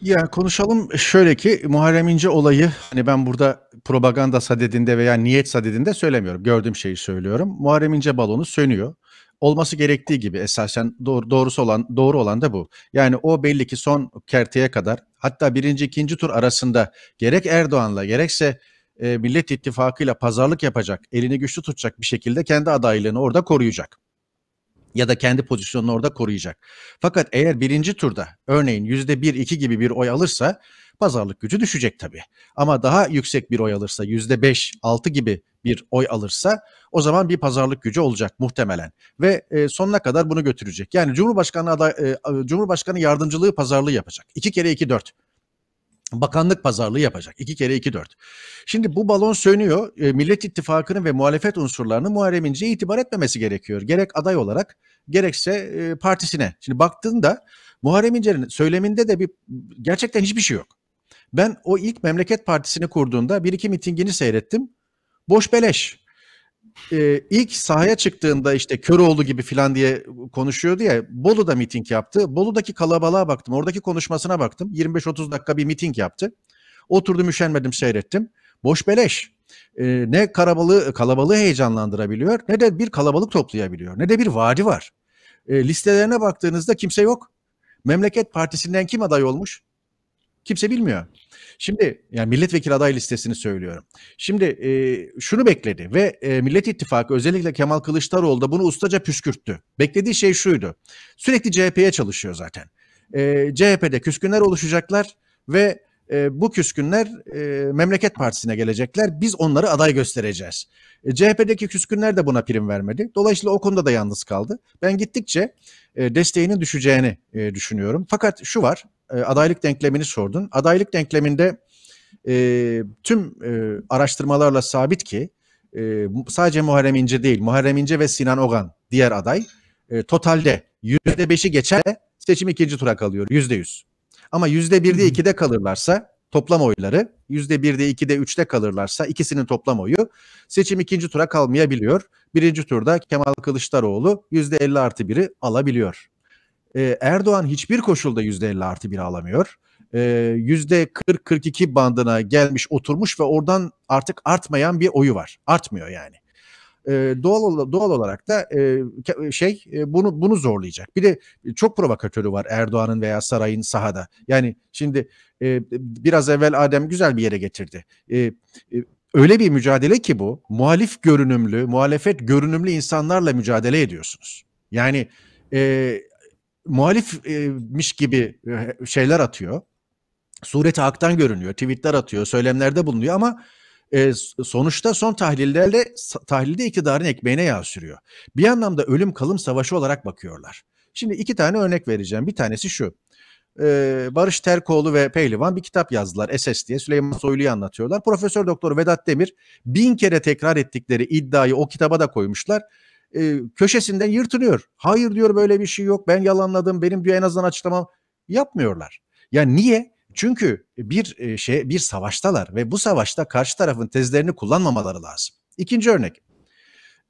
Ya konuşalım şöyle ki Muharrem İnce olayı hani ben burada propaganda sadedinde veya niyet sadedinde söylemiyorum. Gördüğüm şeyi söylüyorum. Muharrem İnce balonu sönüyor. Olması gerektiği gibi esasen doğru, doğrusu olan doğru olan da bu. Yani o belli ki son kerteye kadar hatta birinci ikinci tur arasında gerek Erdoğan'la gerekse e, Millet İttifakı'yla pazarlık yapacak, elini güçlü tutacak bir şekilde kendi adaylığını orada koruyacak. Ya da kendi pozisyonunu orada koruyacak. Fakat eğer birinci turda örneğin %1-2 gibi bir oy alırsa pazarlık gücü düşecek tabii. Ama daha yüksek bir oy alırsa %5-6 gibi bir oy alırsa o zaman bir pazarlık gücü olacak muhtemelen ve e, sonuna kadar bunu götürecek. Yani Cumhurbaşkanı aday, e, Cumhurbaşkanı yardımcılığı pazarlığı yapacak. 2 kere 2 4 bakanlık pazarlığı yapacak. 2 kere 2 4. Şimdi bu balon sönüyor. E, Millet İttifakı'nın ve muhalefet unsurlarının Muharrem İnce'ye itibar etmemesi gerekiyor. Gerek aday olarak gerekse e, partisine. Şimdi baktığında Muharrem İnce'nin söyleminde de bir gerçekten hiçbir şey yok. Ben o ilk Memleket Partisi'ni kurduğunda bir iki mitingini seyrettim. Boş beleş e, ilk sahaya çıktığında işte Köroğlu gibi filan diye konuşuyordu ya Bolu'da miting yaptı. Bolu'daki kalabalığa baktım. Oradaki konuşmasına baktım. 25-30 dakika bir miting yaptı. Oturdum üşenmedim seyrettim. Boş beleş. E, ne kalabalığı, kalabalığı heyecanlandırabiliyor ne de bir kalabalık toplayabiliyor. Ne de bir vaadi var. E, listelerine baktığınızda kimse yok. Memleket Partisi'nden kim aday olmuş? Kimse bilmiyor. Şimdi yani milletvekili aday listesini söylüyorum. Şimdi e, şunu bekledi ve e, Millet İttifakı özellikle Kemal Kılıçdaroğlu da bunu ustaca püskürttü. Beklediği şey şuydu. Sürekli CHP'ye çalışıyor zaten. E, CHP'de küskünler oluşacaklar ve e, bu küskünler e, Memleket Partisi'ne gelecekler. Biz onları aday göstereceğiz. E, CHP'deki küskünler de buna prim vermedi. Dolayısıyla o konuda da yalnız kaldı. Ben gittikçe e, desteğinin düşeceğini e, düşünüyorum. Fakat şu var e, adaylık denklemini sordun. Adaylık denkleminde e, tüm e, araştırmalarla sabit ki e, sadece Muharrem İnce değil, Muharrem İnce ve Sinan Ogan diğer aday e, totalde %5'i geçer seçim ikinci tura kalıyor %100. Ama %1'de 2'de kalırlarsa toplam oyları %1'de 2'de 3'te kalırlarsa ikisinin toplam oyu seçim ikinci tura kalmayabiliyor. Birinci turda Kemal Kılıçdaroğlu %50 artı 1'i alabiliyor e, Erdoğan hiçbir koşulda %50 artı 1 alamıyor. E, %40-42 bandına gelmiş oturmuş ve oradan artık artmayan bir oyu var. Artmıyor yani. E, doğal doğal olarak da e, şey e, bunu bunu zorlayacak. Bir de çok provokatörü var Erdoğan'ın veya sarayın sahada. Yani şimdi e, biraz evvel Adem güzel bir yere getirdi. E, e, öyle bir mücadele ki bu muhalif görünümlü, muhalefet görünümlü insanlarla mücadele ediyorsunuz. Yani e, muhalifmiş gibi e, şeyler atıyor. Sureti haktan görünüyor, tweetler atıyor, söylemlerde bulunuyor ama e, sonuçta son tahlillerle tahlilde iktidarın ekmeğine yağ sürüyor. Bir anlamda ölüm kalım savaşı olarak bakıyorlar. Şimdi iki tane örnek vereceğim. Bir tanesi şu. Ee, Barış Terkoğlu ve Pehlivan bir kitap yazdılar SS diye Süleyman Soylu'yu anlatıyorlar. Profesör Doktor Vedat Demir bin kere tekrar ettikleri iddiayı o kitaba da koymuşlar e, köşesinden yırtınıyor. Hayır diyor böyle bir şey yok ben yalanladım benim diyor en azından açıklamam yapmıyorlar. Yani niye? Çünkü bir e, şey bir savaştalar ve bu savaşta karşı tarafın tezlerini kullanmamaları lazım. İkinci örnek.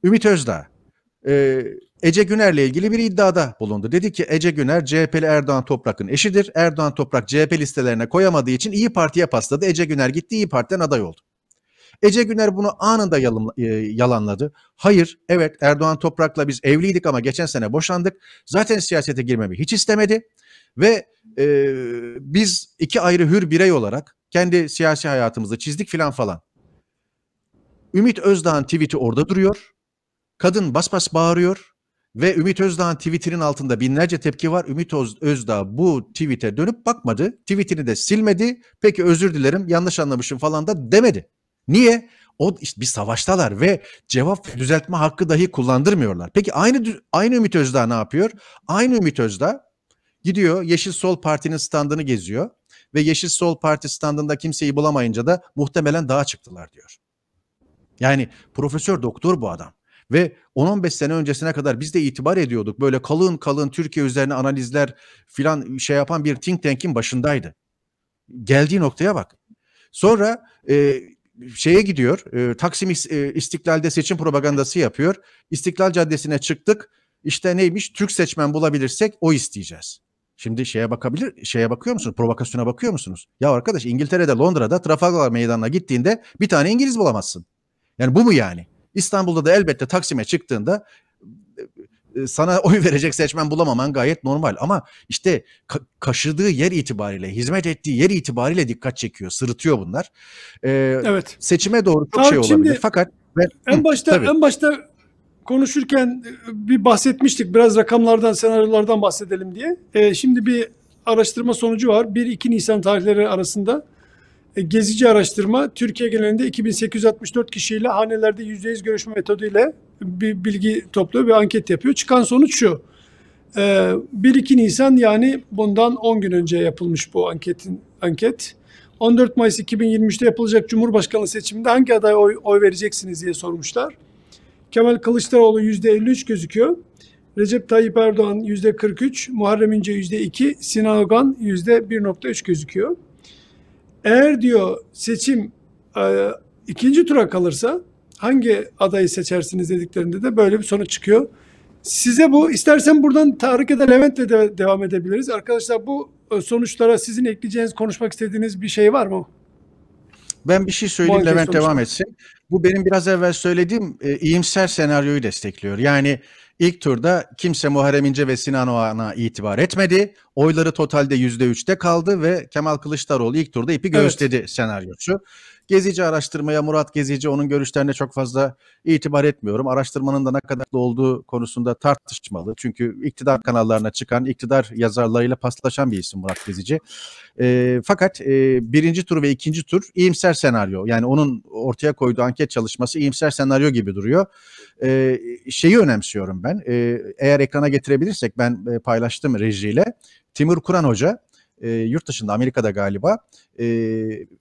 Ümit Özdağ e, Ece Güner'le ilgili bir iddiada bulundu. Dedi ki Ece Güner CHP'li Erdoğan Toprak'ın eşidir. Erdoğan Toprak CHP listelerine koyamadığı için İyi Parti'ye pasladı. Ece Güner gitti İyi Parti'den aday oldu. Ece Güner bunu anında yalımla, e, yalanladı. Hayır, evet Erdoğan Toprak'la biz evliydik ama geçen sene boşandık. Zaten siyasete girmemi hiç istemedi ve e, biz iki ayrı hür birey olarak kendi siyasi hayatımızı çizdik filan falan. Ümit Özdağ'ın tweet'i orada duruyor. Kadın bas bas bağırıyor ve Ümit Özdağ'ın tweetinin altında binlerce tepki var. Ümit Özdağ bu tweet'e dönüp bakmadı. Tweetini de silmedi. Peki özür dilerim yanlış anlamışım falan da demedi. Niye? O işte bir savaştalar ve cevap düzeltme hakkı dahi kullandırmıyorlar. Peki aynı aynı Ümit Özdağ ne yapıyor? Aynı Ümit Özdağ gidiyor Yeşil Sol Parti'nin standını geziyor ve Yeşil Sol Parti standında kimseyi bulamayınca da muhtemelen dağa çıktılar diyor. Yani profesör doktor bu adam. Ve 10-15 sene öncesine kadar biz de itibar ediyorduk. Böyle kalın kalın Türkiye üzerine analizler filan şey yapan bir think tank'in başındaydı. Geldiği noktaya bak. Sonra e, şeye gidiyor. E, Taksim e, İstiklal'de seçim propagandası yapıyor. İstiklal Caddesi'ne çıktık. İşte neymiş? Türk seçmen bulabilirsek o isteyeceğiz. Şimdi şeye bakabilir, şeye bakıyor musunuz? Provokasyona bakıyor musunuz? Ya arkadaş İngiltere'de Londra'da Trafalgar Meydanı'na gittiğinde bir tane İngiliz bulamazsın. Yani bu mu yani? İstanbul'da da elbette Taksim'e çıktığında e, sana oy verecek seçmen bulamaman gayet normal ama işte ka- kaşıdığı yer itibariyle, hizmet ettiği yer itibariyle dikkat çekiyor, sırıtıyor bunlar. Ee, evet. Seçime doğru çok Abi şey olabilir. Şimdi, Fakat ben, en başta hı, en başta konuşurken e, bir bahsetmiştik biraz rakamlardan, senaryolardan bahsedelim diye. Ee, şimdi bir araştırma sonucu var. 1-2 Nisan tarihleri arasında e, gezici araştırma Türkiye genelinde 2864 kişiyle hanelerde %100 görüşme metoduyla bir bilgi topluyor bir anket yapıyor. Çıkan sonuç şu. 1-2 ee, Nisan yani bundan 10 gün önce yapılmış bu anketin anket. 14 Mayıs 2023'te yapılacak Cumhurbaşkanı seçiminde hangi adaya oy, oy vereceksiniz diye sormuşlar. Kemal Kılıçdaroğlu %53 gözüküyor. Recep Tayyip Erdoğan %43, Muharrem İnce %2, Sinan Ogan %1.3 gözüküyor. Eğer diyor seçim e, ikinci tura kalırsa hangi adayı seçersiniz dediklerinde de böyle bir sonuç çıkıyor. Size bu istersen buradan Tarık ya da Levent'le de devam edebiliriz. Arkadaşlar bu e, sonuçlara sizin ekleyeceğiniz, konuşmak istediğiniz bir şey var mı? Ben bir şey söyleyeyim Levent sonuçta. devam etsin. Bu benim biraz evvel söylediğim e, iyimser senaryoyu destekliyor. Yani ilk turda kimse Muharrem İnce ve Sinan Oğan'a itibar etmedi. Oyları totalde %3'te kaldı ve Kemal Kılıçdaroğlu ilk turda ipi göğüsledi evet. senaryocu. Gezici araştırmaya Murat Gezici onun görüşlerine çok fazla itibar etmiyorum. Araştırmanın da ne kadar olduğu konusunda tartışmalı. Çünkü iktidar kanallarına çıkan, iktidar yazarlarıyla paslaşan bir isim Murat Gezici. E, fakat e, birinci tur ve ikinci tur iyimser senaryo. Yani onun ortaya koyduğu anket çalışması iyimser senaryo gibi duruyor. E, şeyi önemsiyorum ben. E, eğer ekrana getirebilirsek ben e, paylaştım rejiyle. Timur Kur'an Hoca e, yurt dışında Amerika'da galiba e,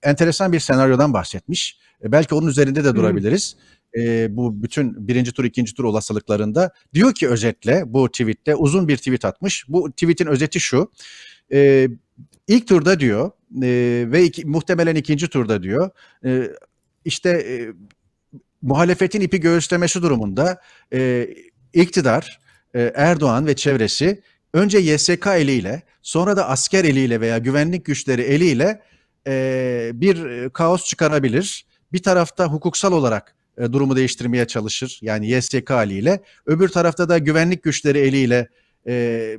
enteresan bir senaryodan bahsetmiş. E, belki onun üzerinde de durabiliriz. E, bu bütün birinci tur ikinci tur olasılıklarında diyor ki özetle bu tweette uzun bir tweet atmış. Bu tweetin özeti şu. E, ilk turda diyor e, ve iki, muhtemelen ikinci turda diyor e, işte e, muhalefetin ipi göğüslemesi durumunda e, iktidar e, Erdoğan ve çevresi önce YSK eliyle sonra da asker eliyle veya güvenlik güçleri eliyle e, bir e, kaos çıkarabilir. Bir tarafta hukuksal olarak e, durumu değiştirmeye çalışır yani YSK eliyle. Öbür tarafta da güvenlik güçleri eliyle e,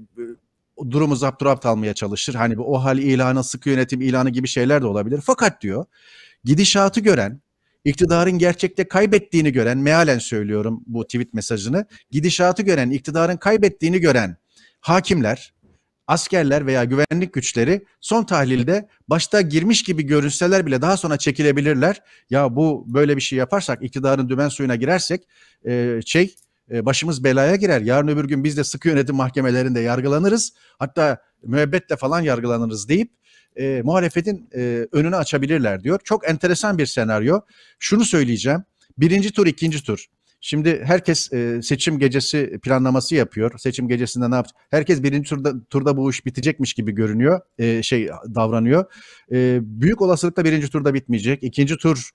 durumu zapturapt almaya çalışır. Hani bu o hal ilanı, sıkı yönetim ilanı gibi şeyler de olabilir. Fakat diyor gidişatı gören, iktidarın gerçekte kaybettiğini gören, mealen söylüyorum bu tweet mesajını, gidişatı gören, iktidarın kaybettiğini gören hakimler, askerler veya güvenlik güçleri son tahlilde başta girmiş gibi görünseler bile daha sonra çekilebilirler. Ya bu böyle bir şey yaparsak iktidarın dümen suyuna girersek e, şey e, başımız belaya girer. Yarın öbür gün biz de sıkı yönetim mahkemelerinde yargılanırız. Hatta müebbetle falan yargılanırız deyip e, muhalefetin e, önünü açabilirler diyor. Çok enteresan bir senaryo. Şunu söyleyeceğim. Birinci tur, ikinci tur. Şimdi herkes e, seçim gecesi planlaması yapıyor. Seçim gecesinde ne yapacak? Herkes birinci turda, turda bu iş bitecekmiş gibi görünüyor, e, şey davranıyor. E, büyük olasılıkla birinci turda bitmeyecek. İkinci tur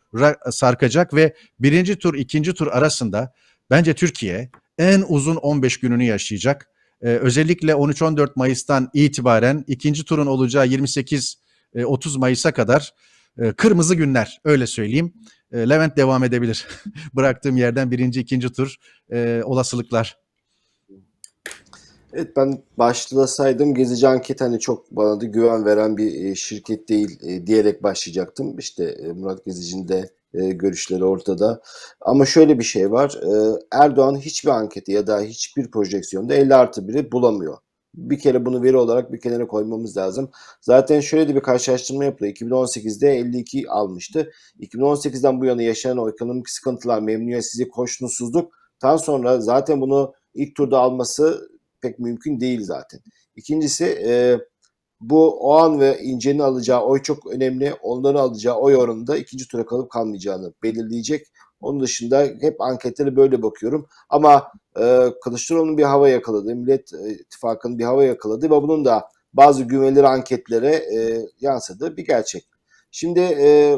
sarkacak ve birinci tur, ikinci tur arasında bence Türkiye en uzun 15 gününü yaşayacak. E, özellikle 13-14 Mayıs'tan itibaren ikinci turun olacağı 28-30 e, Mayıs'a kadar e, kırmızı günler öyle söyleyeyim. E, Levent devam edebilir. Bıraktığım yerden birinci, ikinci tur e, olasılıklar. Evet ben başlasaydım Gezici Anket hani çok bana da güven veren bir e, şirket değil e, diyerek başlayacaktım. İşte e, Murat Gezici'nin de e, görüşleri ortada. Ama şöyle bir şey var. E, Erdoğan hiçbir anketi ya da hiçbir projeksiyonda 50 artı 1'i bulamıyor bir kere bunu veri olarak bir kenara koymamız lazım. Zaten şöyle de bir karşılaştırma yapılıyor. 2018'de 52 almıştı. 2018'den bu yana yaşanan o ekonomik sıkıntılar, memnuniyetsizlik, daha sonra zaten bunu ilk turda alması pek mümkün değil zaten. İkincisi e, bu an ve İnce'nin alacağı oy çok önemli. Onların alacağı oy oranında ikinci tura kalıp kalmayacağını belirleyecek. Onun dışında hep anketlere böyle bakıyorum. Ama ee, Kılıçdaroğlu'nun bir hava yakaladı, Millet e, İttifakı'nın bir hava yakaladı ve bunun da bazı güvenilir anketlere e, yansıdığı bir gerçek. Şimdi e,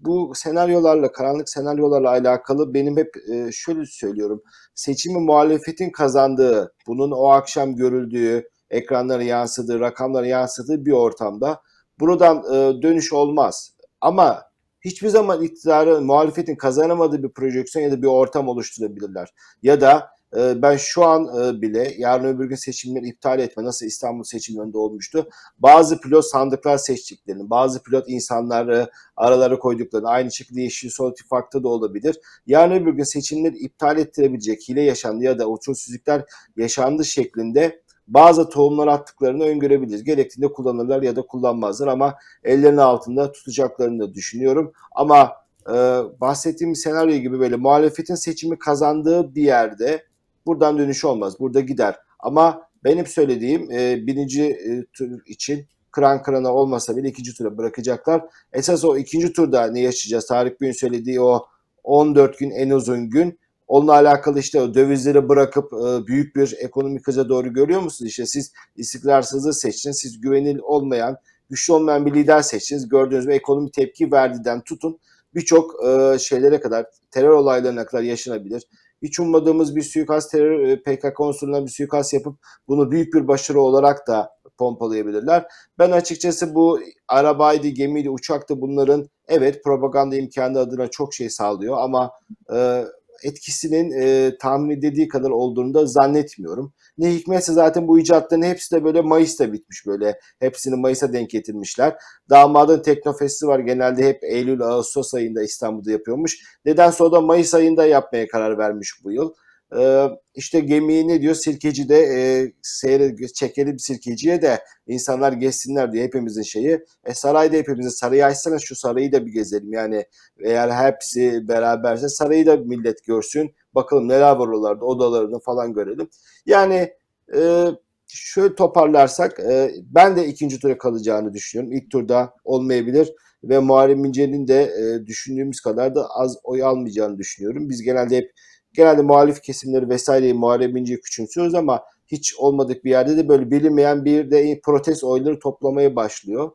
bu senaryolarla, karanlık senaryolarla alakalı benim hep şöyle söylüyorum. Seçimi muhalefetin kazandığı, bunun o akşam görüldüğü, ekranlara yansıdığı, rakamlara yansıdığı bir ortamda buradan dönüş olmaz. Ama hiçbir zaman iktidarı muhalefetin kazanamadığı bir projeksiyon ya da bir ortam oluşturabilirler. Ya da ee, ben şu an e, bile yarın öbür gün seçimleri iptal etme nasıl İstanbul seçimlerinde olmuştu. Bazı pilot sandıklar seçtiklerini, bazı pilot insanları aralara koyduklarını, aynı şekilde Yeşil Sol İttifak'ta da olabilir. Yarın öbür gün seçimleri iptal ettirebilecek hile yaşandı ya da uçursuzluklar yaşandı şeklinde bazı tohumlar attıklarını öngörebiliriz. Gerektiğinde kullanırlar ya da kullanmazlar ama ellerinin altında tutacaklarını da düşünüyorum. Ama e, bahsettiğim senaryo gibi böyle muhalefetin seçimi kazandığı bir yerde Buradan dönüş olmaz. Burada gider. Ama benim söylediğim e, birinci e, tur için kıran kırana olmasa bile ikinci tura bırakacaklar. Esas o ikinci turda ne yaşayacağız? Tarık Bey'in söylediği o 14 gün en uzun gün. Onunla alakalı işte o dövizleri bırakıp e, büyük bir ekonomik hıza doğru görüyor musunuz? İşte siz istikrarsızlığı seçtiniz. Siz güvenil olmayan, güçlü olmayan bir lider seçtiniz. Gördüğünüz gibi ekonomi tepki verdiden tutun birçok e, şeylere kadar terör olaylarına kadar yaşanabilir hiç ummadığımız bir suikast terör e, PKK unsuruna bir suikast yapıp bunu büyük bir başarı olarak da pompalayabilirler. Ben açıkçası bu arabaydı, gemiydi, uçaktı bunların evet propaganda imkanı adına çok şey sağlıyor ama e, etkisinin e, tahmin edildiği kadar olduğunu da zannetmiyorum. Ne hikmetse zaten bu icatların hepsi de böyle Mayıs'ta bitmiş böyle. Hepsini Mayıs'a denk getirmişler. Damadın Teknofest'i var genelde hep Eylül-Ağustos ayında İstanbul'da yapıyormuş. Neden sonra da Mayıs ayında yapmaya karar vermiş bu yıl e, işte gemiyi ne diyor sirkeci de e, seyre çekelim sirkeciye de insanlar geçsinler diye hepimizin şeyi. E sarayda hepimizin sarayı açsana şu sarayı da bir gezelim yani eğer hepsi beraberse sarayı da millet görsün. Bakalım neler var oralarda odalarını falan görelim. Yani e, şöyle toparlarsak e, ben de ikinci tura kalacağını düşünüyorum. İlk turda olmayabilir ve Muharrem İnce'nin de e, düşündüğümüz kadar da az oy almayacağını düşünüyorum. Biz genelde hep genelde muhalif kesimleri vesaireyi Muharrem İnce'yi küçümsüyoruz ama hiç olmadık bir yerde de böyle bilinmeyen bir de protest oyları toplamaya başlıyor.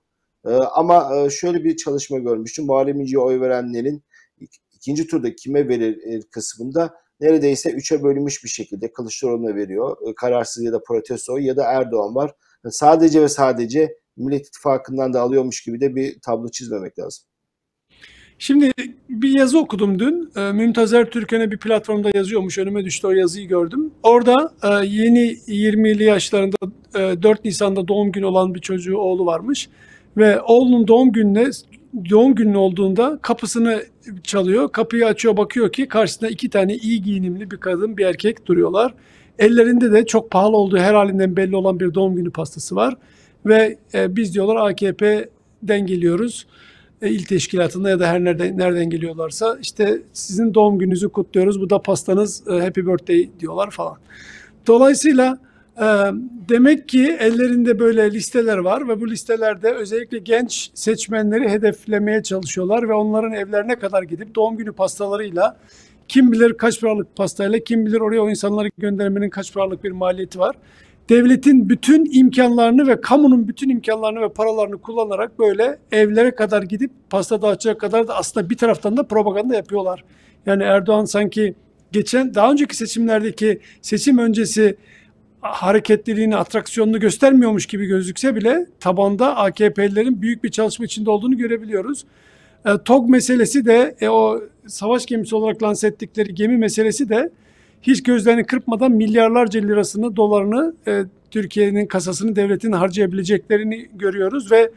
Ee, ama e, şöyle bir çalışma görmüştüm. Muharrem İnce'ye oy verenlerin ikinci turda kime verir e, kısmında neredeyse üçe bölünmüş bir şekilde Kılıçdaroğlu'na veriyor. E, kararsız ya da protesto oy ya da Erdoğan var. sadece ve sadece Millet İttifakı'ndan da alıyormuş gibi de bir tablo çizmemek lazım. Şimdi bir yazı okudum dün. Ee, Mümtaz Ertürk'e bir platformda yazıyormuş. Önüme düştü o yazıyı gördüm. Orada e, yeni 20'li yaşlarında 4 e, Nisan'da doğum günü olan bir çocuğu oğlu varmış. Ve oğlunun doğum gününe doğum günün olduğunda kapısını çalıyor. Kapıyı açıyor bakıyor ki karşısında iki tane iyi giyinimli bir kadın bir erkek duruyorlar. Ellerinde de çok pahalı olduğu her halinden belli olan bir doğum günü pastası var. Ve e, biz diyorlar AKP'den geliyoruz e, il teşkilatında ya da her nereden nereden geliyorlarsa işte sizin doğum gününüzü kutluyoruz. Bu da pastanız e, happy birthday diyorlar falan. Dolayısıyla e, demek ki ellerinde böyle listeler var ve bu listelerde özellikle genç seçmenleri hedeflemeye çalışıyorlar ve onların evlerine kadar gidip doğum günü pastalarıyla kim bilir kaç paralık pastayla kim bilir oraya o insanları göndermenin kaç paralık bir maliyeti var devletin bütün imkanlarını ve kamunun bütün imkanlarını ve paralarını kullanarak böyle evlere kadar gidip pasta dağıtacak kadar da aslında bir taraftan da propaganda yapıyorlar. Yani Erdoğan sanki geçen daha önceki seçimlerdeki seçim öncesi hareketliliğini, atraksiyonunu göstermiyormuş gibi gözükse bile tabanda AKP'lilerin büyük bir çalışma içinde olduğunu görebiliyoruz. E, TOG meselesi de e, o savaş gemisi olarak lanse ettikleri gemi meselesi de hiç gözlerini kırpmadan milyarlarca lirasını, dolarını e, Türkiye'nin kasasını, devletin harcayabileceklerini görüyoruz ve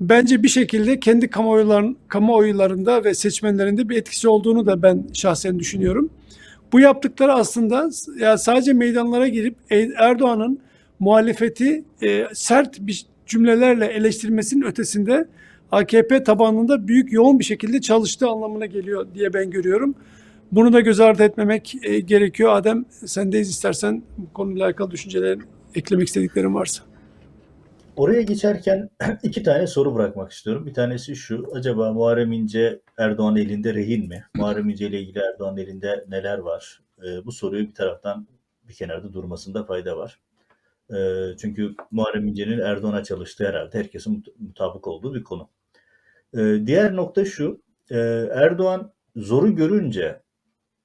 bence bir şekilde kendi kamuoyların, kamuoylarında ve seçmenlerinde bir etkisi olduğunu da ben şahsen düşünüyorum. Bu yaptıkları aslında ya sadece meydanlara girip e, Erdoğan'ın muhalefeti e, sert bir cümlelerle eleştirmesinin ötesinde AKP tabanında büyük yoğun bir şekilde çalıştığı anlamına geliyor diye ben görüyorum. Bunu da göz ardı etmemek e, gerekiyor. Adem sen deyiz istersen bu konuyla alakalı düşüncelerin eklemek istediklerin varsa. Oraya geçerken iki tane soru bırakmak istiyorum. Bir tanesi şu, acaba Muharrem İnce Erdoğan elinde rehin mi? Muharrem İnce ile ilgili Erdoğan elinde neler var? E, bu soruyu bir taraftan bir kenarda durmasında fayda var. E, çünkü Muharrem İnce'nin Erdoğan'a çalıştığı herhalde herkesin mutabık olduğu bir konu. E, diğer nokta şu, e, Erdoğan zoru görünce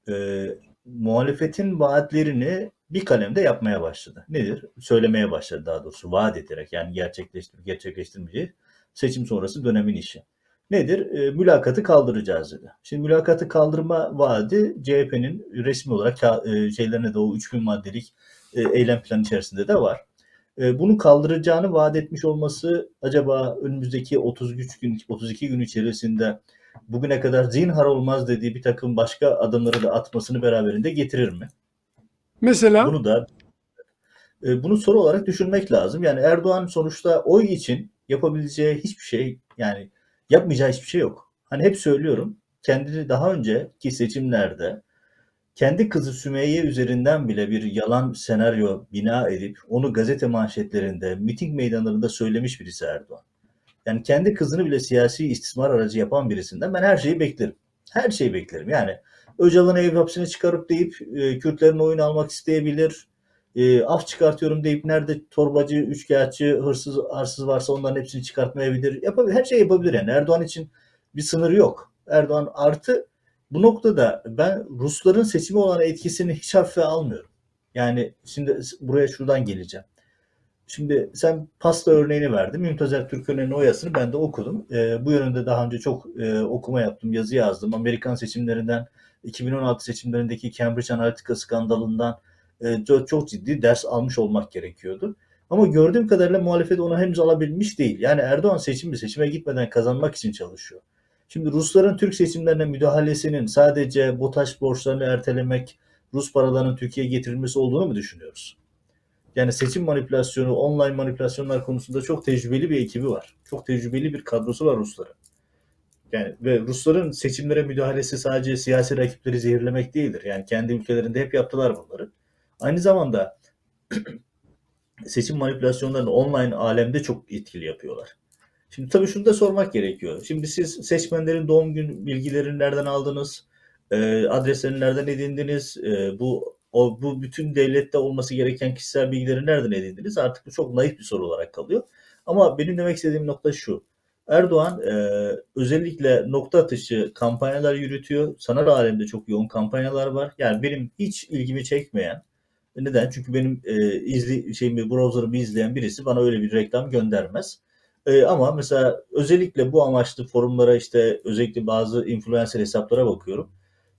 e, muhalefetin vaatlerini bir kalemde yapmaya başladı. Nedir? Söylemeye başladı daha doğrusu vaat ederek yani gerçekleştir gerçekleştirmeyeceği seçim sonrası dönemin işi. Nedir? E, mülakatı kaldıracağız dedi. Şimdi mülakatı kaldırma vaadi CHP'nin resmi olarak e, şeylerine de o 3000 maddelik e, eylem planı içerisinde de var. E, bunu kaldıracağını vaat etmiş olması acaba önümüzdeki 33 gün 32 gün içerisinde bugüne kadar zinhar olmaz dediği bir takım başka adımları da atmasını beraberinde getirir mi? Mesela? Bunu da e, bunu soru olarak düşünmek lazım. Yani Erdoğan sonuçta oy için yapabileceği hiçbir şey yani yapmayacağı hiçbir şey yok. Hani hep söylüyorum kendini daha önceki seçimlerde kendi kızı Sümeyye üzerinden bile bir yalan senaryo bina edip onu gazete manşetlerinde, miting meydanlarında söylemiş birisi Erdoğan. Yani kendi kızını bile siyasi istismar aracı yapan birisinden ben her şeyi beklerim. Her şeyi beklerim. Yani Öcalan'ı ev hapsine çıkarıp deyip e, Kürtlerin oyun almak isteyebilir. E, af çıkartıyorum deyip nerede torbacı, üçkağıtçı, hırsız, arsız varsa onların hepsini çıkartmayabilir. Yapabilir. Her şey yapabilir. Yani Erdoğan için bir sınır yok. Erdoğan artı bu noktada ben Rusların seçimi olan etkisini hiç hafife almıyorum. Yani şimdi buraya şuradan geleceğim. Şimdi sen pasta örneğini verdin. Mümtaz Türkönen'in oyasını ben de okudum. E, bu yönünde daha önce çok e, okuma yaptım, yazı yazdım. Amerikan seçimlerinden 2016 seçimlerindeki Cambridge Analytica skandalından e, çok, çok ciddi ders almış olmak gerekiyordu. Ama gördüğüm kadarıyla muhalefet onu henüz alabilmiş değil. Yani Erdoğan seçimi seçime gitmeden kazanmak için çalışıyor. Şimdi Rusların Türk seçimlerine müdahalesinin sadece BOTAŞ borçlarını ertelemek, Rus paralarının Türkiye'ye getirilmesi olduğunu mu düşünüyoruz? Yani seçim manipülasyonu, online manipülasyonlar konusunda çok tecrübeli bir ekibi var. Çok tecrübeli bir kadrosu var Rusların. Yani ve Rusların seçimlere müdahalesi sadece siyasi rakipleri zehirlemek değildir. Yani kendi ülkelerinde hep yaptılar bunları. Aynı zamanda seçim manipülasyonlarını online alemde çok etkili yapıyorlar. Şimdi tabii şunu da sormak gerekiyor. Şimdi siz seçmenlerin doğum gün bilgilerini nereden aldınız? E, adreslerini nereden edindiniz? E, bu o bu bütün devlette olması gereken kişisel bilgileri nereden edindiniz? Artık bu çok naif bir soru olarak kalıyor. Ama benim demek istediğim nokta şu. Erdoğan e, özellikle nokta atışı kampanyalar yürütüyor. Sanal alemde çok yoğun kampanyalar var. Yani benim hiç ilgimi çekmeyen neden? Çünkü benim e, izli şeyimi browser'ımı izleyen birisi bana öyle bir reklam göndermez. E, ama mesela özellikle bu amaçlı forumlara işte özellikle bazı influencer hesaplara bakıyorum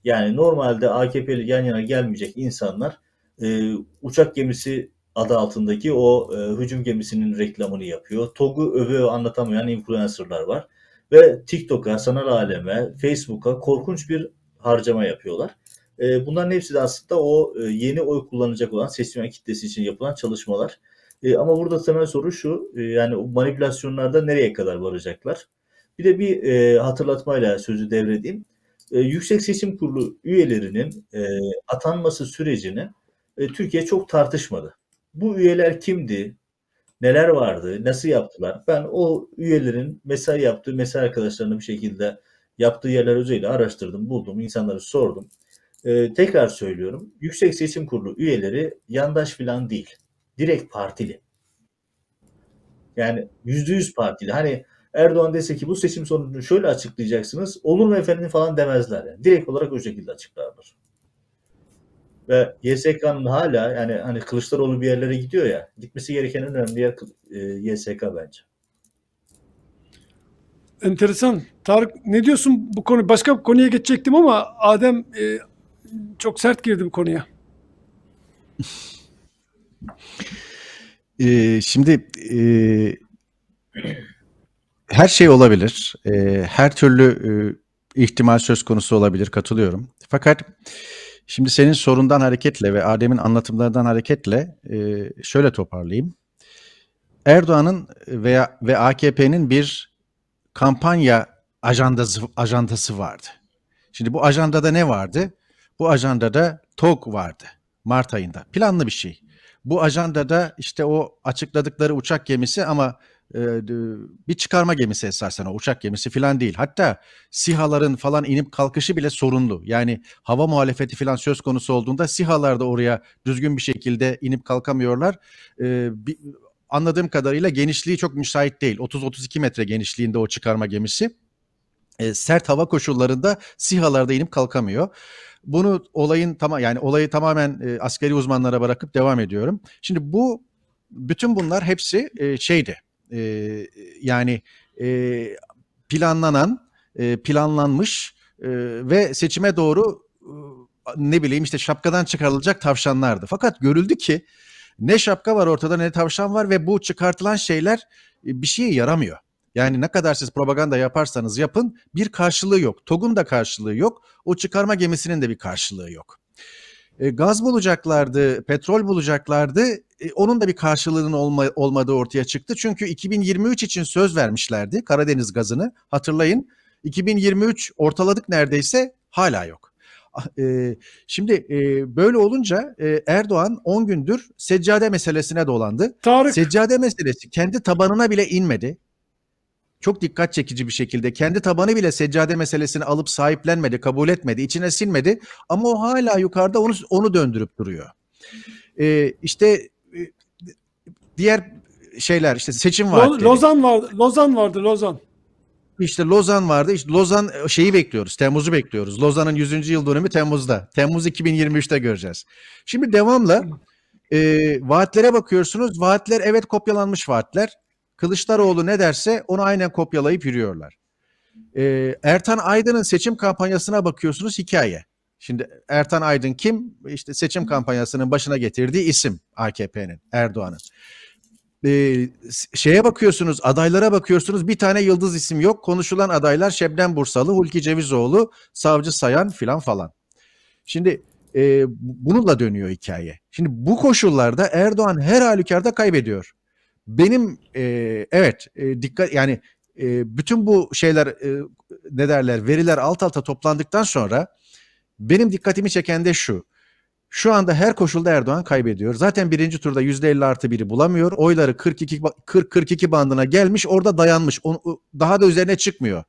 yani normalde AKP'li yan yana gelmeyecek insanlar e, uçak gemisi adı altındaki o e, hücum gemisinin reklamını yapıyor. TOG'u öve anlatamayan influencerlar var. Ve TikTok'a, sanal aleme, Facebook'a korkunç bir harcama yapıyorlar. E, bunların hepsi de aslında o e, yeni oy kullanacak olan seçmen kitlesi için yapılan çalışmalar. E, ama burada temel soru şu, e, yani manipülasyonlarda nereye kadar varacaklar? Bir de bir e, hatırlatmayla sözü devredeyim e, Yüksek Seçim Kurulu üyelerinin e, atanması sürecini e, Türkiye çok tartışmadı. Bu üyeler kimdi? Neler vardı? Nasıl yaptılar? Ben o üyelerin mesai yaptığı mesai arkadaşlarını bir şekilde yaptığı yerler özellikle araştırdım, buldum, insanları sordum. E, tekrar söylüyorum. Yüksek Seçim Kurulu üyeleri yandaş filan değil. Direkt partili. Yani yüzde yüz partili. Hani Erdoğan dese ki bu seçim sonucunu şöyle açıklayacaksınız. Olur mu efendim falan demezler. Yani. Direkt olarak o şekilde açıklarlar. Ve YSK'nın hala yani hani Kılıçdaroğlu bir yerlere gidiyor ya. Gitmesi gereken en önemli yer e, YSK bence. Enteresan. Tarık ne diyorsun bu konu? Başka bir konuya geçecektim ama Adem e, çok sert girdi bu konuya. e, şimdi e, her şey olabilir. E, her türlü e, ihtimal söz konusu olabilir. Katılıyorum. Fakat şimdi senin sorundan hareketle ve Adem'in anlatımlarından hareketle e, şöyle toparlayayım. Erdoğan'ın veya ve AKP'nin bir kampanya ajandası, ajandası vardı. Şimdi bu ajandada ne vardı? Bu ajandada TOG vardı Mart ayında. Planlı bir şey. Bu ajandada işte o açıkladıkları uçak gemisi ama bir çıkarma gemisi esasen uçak gemisi falan değil. Hatta sihaların falan inip kalkışı bile sorunlu. Yani hava muhalefeti falan söz konusu olduğunda sihalar da oraya düzgün bir şekilde inip kalkamıyorlar. anladığım kadarıyla genişliği çok müsait değil. 30-32 metre genişliğinde o çıkarma gemisi. sert hava koşullarında sihalarda inip kalkamıyor. Bunu olayın tamam yani olayı tamamen askeri uzmanlara bırakıp devam ediyorum. Şimdi bu bütün bunlar hepsi şeydi e, yani e, planlanan, e, planlanmış e, ve seçime doğru e, ne bileyim işte şapkadan çıkarılacak tavşanlardı. Fakat görüldü ki ne şapka var ortada ne tavşan var ve bu çıkartılan şeyler e, bir şeye yaramıyor. Yani ne kadar siz propaganda yaparsanız yapın bir karşılığı yok. TOG'un da karşılığı yok. O çıkarma gemisinin de bir karşılığı yok e, gaz bulacaklardı, petrol bulacaklardı. E, onun da bir karşılığının olma, olmadığı ortaya çıktı. Çünkü 2023 için söz vermişlerdi Karadeniz gazını. Hatırlayın 2023 ortaladık neredeyse hala yok. Ah, e, şimdi e, böyle olunca e, Erdoğan 10 gündür seccade meselesine dolandı. Tarık. Seccade meselesi kendi tabanına bile inmedi çok dikkat çekici bir şekilde kendi tabanı bile seccade meselesini alıp sahiplenmedi, kabul etmedi, içine silmedi ama o hala yukarıda onu onu döndürüp duruyor. Ee, işte e, diğer şeyler işte seçim var. Lozan vardı. Lozan vardı, Lozan. İşte Lozan vardı. İşte Lozan e, şeyi bekliyoruz. Temmuz'u bekliyoruz. Lozan'ın 100. yıl dönümü Temmuz'da. Temmuz 2023'te göreceğiz. Şimdi devamla e, vaatlere bakıyorsunuz. Vaatler evet kopyalanmış vaatler. Kılıçdaroğlu ne derse onu aynen kopyalayıp yürüyorlar. Ee, Ertan Aydın'ın seçim kampanyasına bakıyorsunuz hikaye. Şimdi Ertan Aydın kim? İşte seçim kampanyasının başına getirdiği isim AKP'nin, Erdoğan'ın. Ee, şeye bakıyorsunuz, adaylara bakıyorsunuz. Bir tane yıldız isim yok. Konuşulan adaylar Şebnem Bursalı, Hulki Cevizoğlu, Savcı Sayan filan falan. Şimdi e, bununla dönüyor hikaye. Şimdi bu koşullarda Erdoğan her halükarda kaybediyor benim e, evet e, dikkat yani e, bütün bu şeyler e, ne derler veriler alt alta toplandıktan sonra benim dikkatimi çeken de şu. Şu anda her koşulda Erdoğan kaybediyor. Zaten birinci turda %50 artı biri bulamıyor. Oyları 42 40 42 bandına gelmiş orada dayanmış. Onu, daha da üzerine çıkmıyor.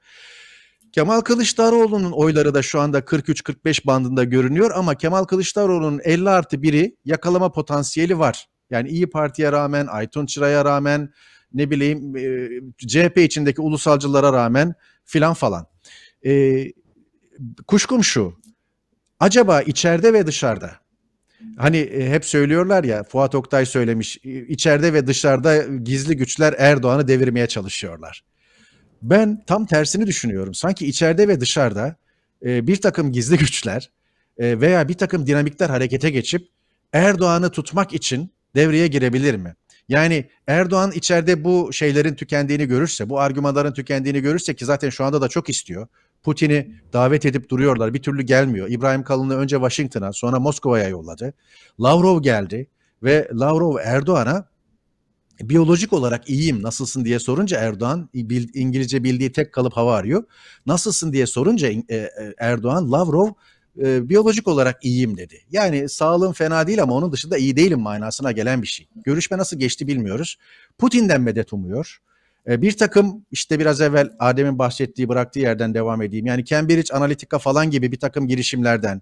Kemal Kılıçdaroğlu'nun oyları da şu anda 43-45 bandında görünüyor ama Kemal Kılıçdaroğlu'nun 50 artı biri yakalama potansiyeli var. Yani İyi Parti'ye rağmen, Aytun Çıra'ya rağmen, ne bileyim e, CHP içindeki ulusalcılara rağmen filan falan. E, kuşkum şu, acaba içeride ve dışarıda, hani e, hep söylüyorlar ya Fuat Oktay söylemiş, içeride ve dışarıda gizli güçler Erdoğan'ı devirmeye çalışıyorlar. Ben tam tersini düşünüyorum. Sanki içeride ve dışarıda e, bir takım gizli güçler e, veya bir takım dinamikler harekete geçip Erdoğan'ı tutmak için devreye girebilir mi? Yani Erdoğan içeride bu şeylerin tükendiğini görürse, bu argümanların tükendiğini görürse ki zaten şu anda da çok istiyor. Putin'i davet edip duruyorlar. Bir türlü gelmiyor. İbrahim Kalın'ı önce Washington'a sonra Moskova'ya yolladı. Lavrov geldi ve Lavrov Erdoğan'a biyolojik olarak iyiyim nasılsın diye sorunca Erdoğan İngilizce bildiği tek kalıp hava arıyor. Nasılsın diye sorunca e, e, Erdoğan Lavrov e, biyolojik olarak iyiyim dedi. Yani sağlığım fena değil ama onun dışında iyi değilim manasına gelen bir şey. Görüşme nasıl geçti bilmiyoruz. Putin'den medet umuyor. E, bir takım işte biraz evvel Adem'in bahsettiği bıraktığı yerden devam edeyim. Yani Cambridge Analytica falan gibi bir takım girişimlerden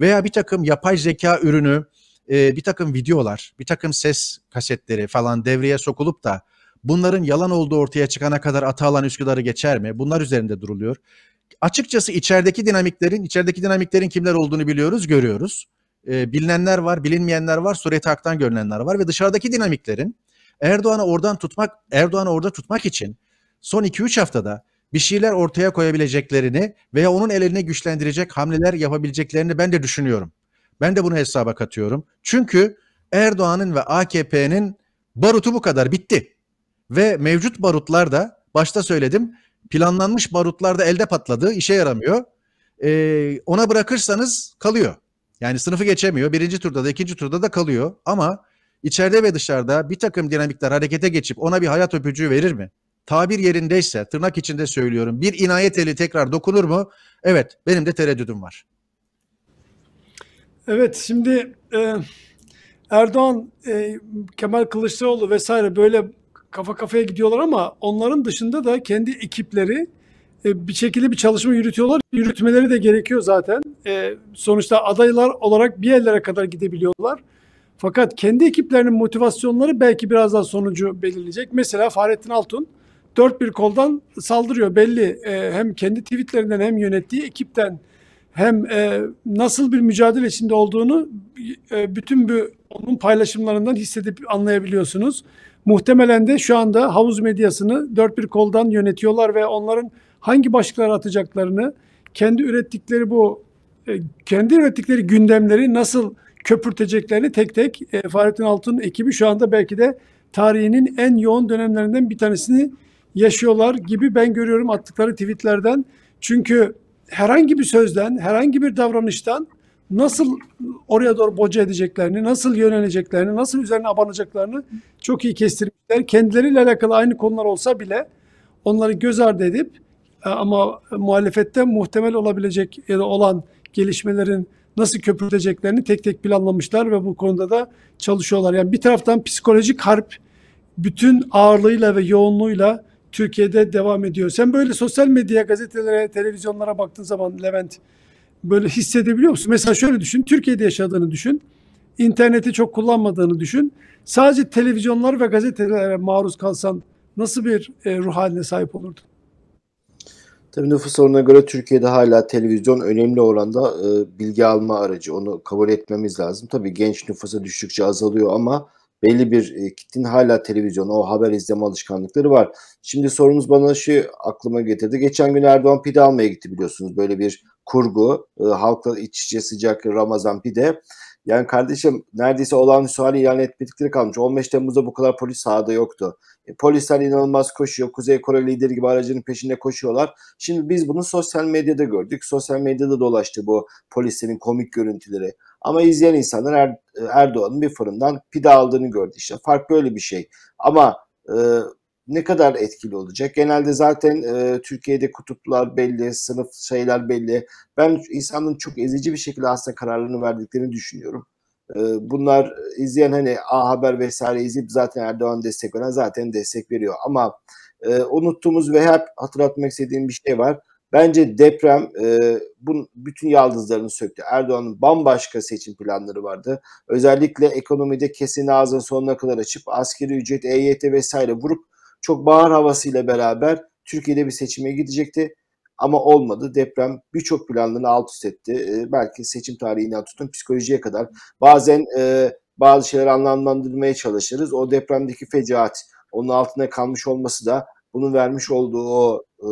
veya bir takım yapay zeka ürünü, e, bir takım videolar, bir takım ses kasetleri falan devreye sokulup da bunların yalan olduğu ortaya çıkana kadar Atalan Üsküdar'ı geçer mi? Bunlar üzerinde duruluyor açıkçası içerideki dinamiklerin, içerideki dinamiklerin kimler olduğunu biliyoruz, görüyoruz. E, bilinenler var, bilinmeyenler var, sureti haktan görünenler var ve dışarıdaki dinamiklerin Erdoğan'ı oradan tutmak, Erdoğan'ı orada tutmak için son 2-3 haftada bir şeyler ortaya koyabileceklerini veya onun elini güçlendirecek hamleler yapabileceklerini ben de düşünüyorum. Ben de bunu hesaba katıyorum. Çünkü Erdoğan'ın ve AKP'nin barutu bu kadar bitti. Ve mevcut barutlar da başta söyledim planlanmış barutlarda elde patladı, işe yaramıyor. E, ona bırakırsanız kalıyor. Yani sınıfı geçemiyor. Birinci turda da ikinci turda da kalıyor. Ama içeride ve dışarıda bir takım dinamikler harekete geçip ona bir hayat öpücüğü verir mi? Tabir yerindeyse, tırnak içinde söylüyorum. Bir inayet eli tekrar dokunur mu? Evet, benim de tereddüdüm var. Evet, şimdi e, Erdoğan, e, Kemal Kılıçdaroğlu vesaire böyle kafa kafaya gidiyorlar ama onların dışında da kendi ekipleri e, bir şekilde bir çalışma yürütüyorlar. Yürütmeleri de gerekiyor zaten. E, sonuçta adaylar olarak bir yerlere kadar gidebiliyorlar. Fakat kendi ekiplerinin motivasyonları belki biraz daha sonucu belirleyecek. Mesela Fahrettin Altun dört bir koldan saldırıyor belli. E, hem kendi tweetlerinden hem yönettiği ekipten hem nasıl bir mücadele içinde olduğunu bütün bu onun paylaşımlarından hissedip anlayabiliyorsunuz. Muhtemelen de şu anda havuz medyasını dört bir koldan yönetiyorlar ve onların hangi başlıklar atacaklarını, kendi ürettikleri bu e, kendi ürettikleri gündemleri nasıl köpürteceklerini tek tek e, Fahrettin Altun ekibi şu anda belki de tarihinin en yoğun dönemlerinden bir tanesini yaşıyorlar gibi ben görüyorum attıkları tweetlerden. Çünkü herhangi bir sözden, herhangi bir davranıştan nasıl oraya doğru boca edeceklerini, nasıl yöneleceklerini, nasıl üzerine abanacaklarını çok iyi kestirmişler. Kendileriyle alakalı aynı konular olsa bile onları göz ardı edip e, ama muhalefette muhtemel olabilecek ya da olan gelişmelerin nasıl köpürteceklerini tek tek planlamışlar ve bu konuda da çalışıyorlar. Yani bir taraftan psikolojik harp bütün ağırlığıyla ve yoğunluğuyla Türkiye'de devam ediyor. Sen böyle sosyal medya, gazetelere, televizyonlara baktığın zaman Levent böyle hissedebiliyor musun? Mesela şöyle düşün. Türkiye'de yaşadığını düşün. interneti çok kullanmadığını düşün. Sadece televizyonlar ve gazetelere maruz kalsan nasıl bir e, ruh haline sahip olurdun? Tabii nüfus oranına göre Türkiye'de hala televizyon önemli oranda e, bilgi alma aracı. Onu kabul etmemiz lazım. Tabii genç nüfusa düştükçe azalıyor ama belli bir e, kitlenin hala televizyona o haber izleme alışkanlıkları var. Şimdi sorunuz bana şu aklıma getirdi. Geçen gün Erdoğan pide almaya gitti biliyorsunuz. Böyle bir kurgu, e, halkla iç içe sıcak Ramazan pide. Yani kardeşim neredeyse olağanüstü hali ilan etmedikleri kalmış. 15 Temmuz'da bu kadar polis sahada yoktu. E, polisler inanılmaz koşuyor. Kuzey Kore lideri gibi aracının peşinde koşuyorlar. Şimdi biz bunu sosyal medyada gördük. Sosyal medyada dolaştı bu polislerin komik görüntüleri. Ama izleyen insanlar er, Erdoğan'ın bir fırından pide aldığını gördü. İşte fark böyle bir şey. Ama e, ne kadar etkili olacak? Genelde zaten e, Türkiye'de kutuplar belli, sınıf şeyler belli. Ben insanın çok ezici bir şekilde aslında kararlarını verdiklerini düşünüyorum. E, bunlar e, izleyen hani A Haber vesaire izleyip zaten Erdoğan destek veren zaten destek veriyor. Ama e, unuttuğumuz ve hep hatırlatmak istediğim bir şey var. Bence deprem e, bun, bütün yaldızlarını söktü. Erdoğan'ın bambaşka seçim planları vardı. Özellikle ekonomide kesin ağzın sonuna kadar açıp askeri ücret, EYT vesaire vurup çok bahar havasıyla beraber Türkiye'de bir seçime gidecekti. Ama olmadı. Deprem birçok planlarını alt üst etti. E, belki seçim tarihini tutun psikolojiye kadar. Bazen e, bazı şeyler anlamlandırmaya çalışırız. O depremdeki fecaat, onun altına kalmış olması da bunun vermiş olduğu o e,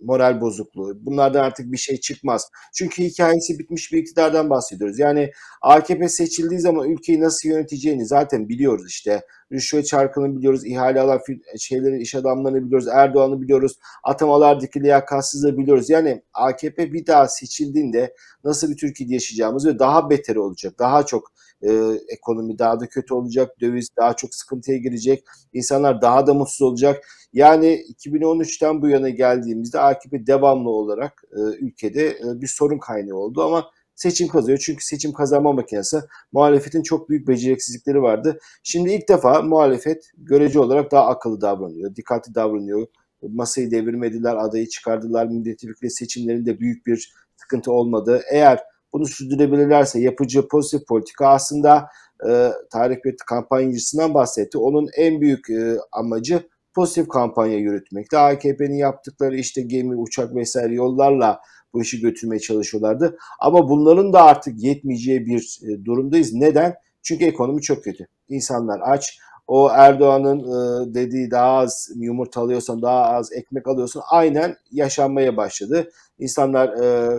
moral bozukluğu. Bunlardan artık bir şey çıkmaz. Çünkü hikayesi bitmiş bir iktidardan bahsediyoruz. Yani AKP seçildiği zaman ülkeyi nasıl yöneteceğini zaten biliyoruz işte. Rüşvet çarkını biliyoruz, ihale alan şeyleri, iş adamlarını biliyoruz, Erdoğan'ı biliyoruz, atamalardaki liyakatsızlığı biliyoruz. Yani AKP bir daha seçildiğinde nasıl bir Türkiye'de yaşayacağımız ve daha beteri olacak, daha çok e, ekonomi daha da kötü olacak, döviz daha çok sıkıntıya girecek, insanlar daha da mutsuz olacak. Yani 2013'ten bu yana geldiğimizde AKP devamlı olarak e, ülkede e, bir sorun kaynağı oldu ama seçim kazıyor. Çünkü seçim kazanma makinesi muhalefetin çok büyük beceriksizlikleri vardı. Şimdi ilk defa muhalefet görece olarak daha akıllı davranıyor, dikkatli davranıyor. Masayı devirmediler, adayı çıkardılar. Milletvekili seçimlerinde büyük bir sıkıntı olmadı. Eğer bunu sürdürebilirlerse yapıcı pozitif politika aslında e, Tarık Bey kampanyacısından bahsetti. Onun en büyük e, amacı pozitif kampanya yürütmekti. AKP'nin yaptıkları işte gemi, uçak vesaire yollarla bu işi götürmeye çalışıyorlardı. Ama bunların da artık yetmeyeceği bir e, durumdayız. Neden? Çünkü ekonomi çok kötü. İnsanlar aç. O Erdoğan'ın e, dediği daha az yumurta alıyorsan, daha az ekmek alıyorsun. aynen yaşanmaya başladı. İnsanlar e,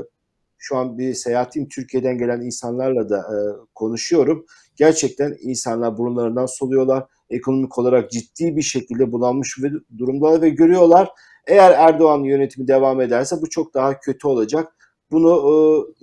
şu an bir seyahatim Türkiye'den gelen insanlarla da e, konuşuyorum. Gerçekten insanlar burunlarından soluyorlar. Ekonomik olarak ciddi bir şekilde bulanmış ve durumdalar ve görüyorlar. Eğer Erdoğan yönetimi devam ederse bu çok daha kötü olacak. Bunu e,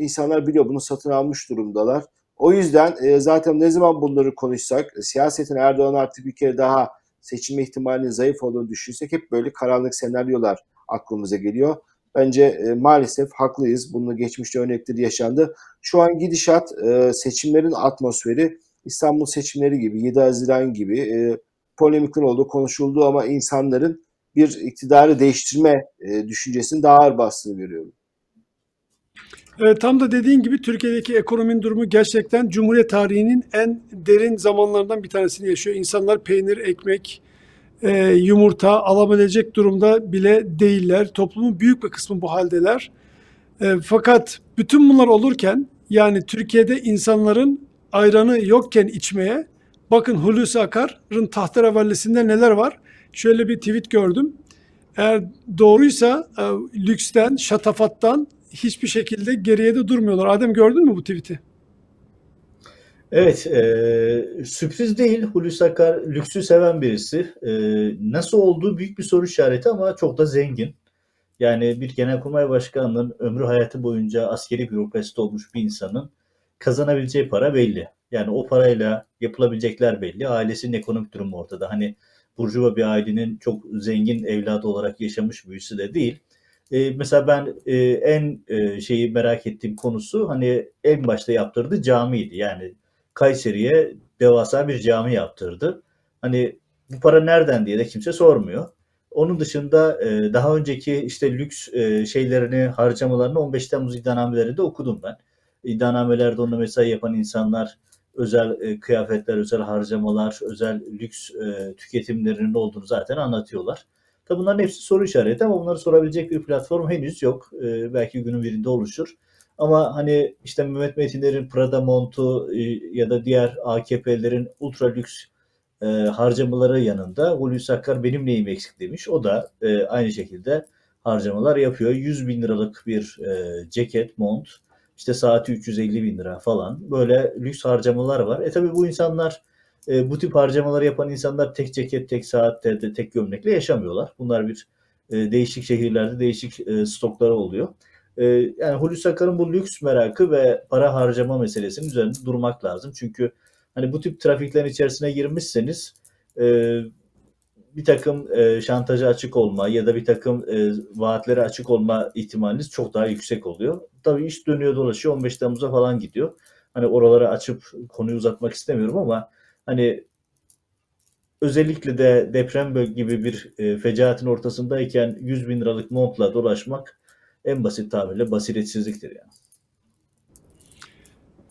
insanlar biliyor, bunu satın almış durumdalar. O yüzden e, zaten ne zaman bunları konuşsak, siyasetin Erdoğan artık bir kere daha seçilme ihtimalinin zayıf olduğunu düşünsek hep böyle karanlık senaryolar aklımıza geliyor. Bence e, maalesef haklıyız. Bunu geçmişte örnekleri yaşandı. Şu an gidişat e, seçimlerin atmosferi İstanbul seçimleri gibi 7 Haziran gibi e, polemikler oldu, konuşuldu ama insanların bir iktidarı değiştirme e, düşüncesinin daha ağır bastığını görüyorum. E, tam da dediğin gibi Türkiye'deki ekonominin durumu gerçekten Cumhuriyet tarihinin en derin zamanlarından bir tanesini yaşıyor. İnsanlar peynir, ekmek, e, yumurta alabilecek durumda bile değiller. Toplumun büyük bir kısmı bu haldeler. E, fakat bütün bunlar olurken yani Türkiye'de insanların ayranı yokken içmeye bakın Hulusi Akar'ın tahterevallesinde neler var? Şöyle bir tweet gördüm. Eğer doğruysa e, lüksten, şatafattan hiçbir şekilde geriye de durmuyorlar. Adem gördün mü bu tweet'i? Evet, e, sürpriz değil. Hulusi Akar lüksü seven birisi. E, nasıl olduğu büyük bir soru işareti ama çok da zengin. Yani bir genelkurmay başkanının ömrü hayatı boyunca askeri bürokraside olmuş bir insanın kazanabileceği para belli. Yani o parayla yapılabilecekler belli. Ailesinin ekonomik durumu ortada. Hani Burjuva bir ailenin çok zengin evladı olarak yaşamış büyüsü de değil. E, mesela ben e, en e, şeyi merak ettiğim konusu hani en başta yaptırdığı camiydi. Yani Kayseri'ye devasa bir cami yaptırdı. Hani bu para nereden diye de kimse sormuyor. Onun dışında e, daha önceki işte lüks e, şeylerini, harcamalarını 15 Temmuz iddianamelerinde okudum ben. İddianamelerde onunla mesai yapan insanlar özel e, kıyafetler, özel harcamalar, özel lüks tüketimlerinin olduğunu zaten anlatıyorlar. Tabi bunların hepsi soru işareti ama bunları sorabilecek bir platform henüz yok. belki günün birinde oluşur. Ama hani işte Mehmet Metinler'in Prada montu e, ya da diğer AKP'lerin ultra lüks e, harcamaları yanında Hulusi Akar benim neyim eksik demiş. O da e, aynı şekilde harcamalar yapıyor. 100 bin liralık bir e, ceket, mont, işte saati 350 bin lira falan böyle lüks harcamalar var. E tabi bu insanlar e, bu tip harcamalar yapan insanlar tek ceket, tek saatte tek gömlekle yaşamıyorlar. Bunlar bir e, değişik şehirlerde değişik e, stokları oluyor. Ee, yani Hulusi Akar'ın bu lüks merakı ve para harcama meselesinin üzerinde durmak lazım. Çünkü hani bu tip trafiklerin içerisine girmişseniz e, bir takım e, şantaja açık olma ya da bir takım e, vaatlere açık olma ihtimaliniz çok daha yüksek oluyor. Tabii iş dönüyor dolaşıyor 15 Temmuz'a falan gidiyor. Hani oralara açıp konuyu uzatmak istemiyorum ama hani özellikle de deprem gibi bir e, fecaatin ortasındayken 100 bin liralık montla dolaşmak en basit tabirle basiretsizliktir yani.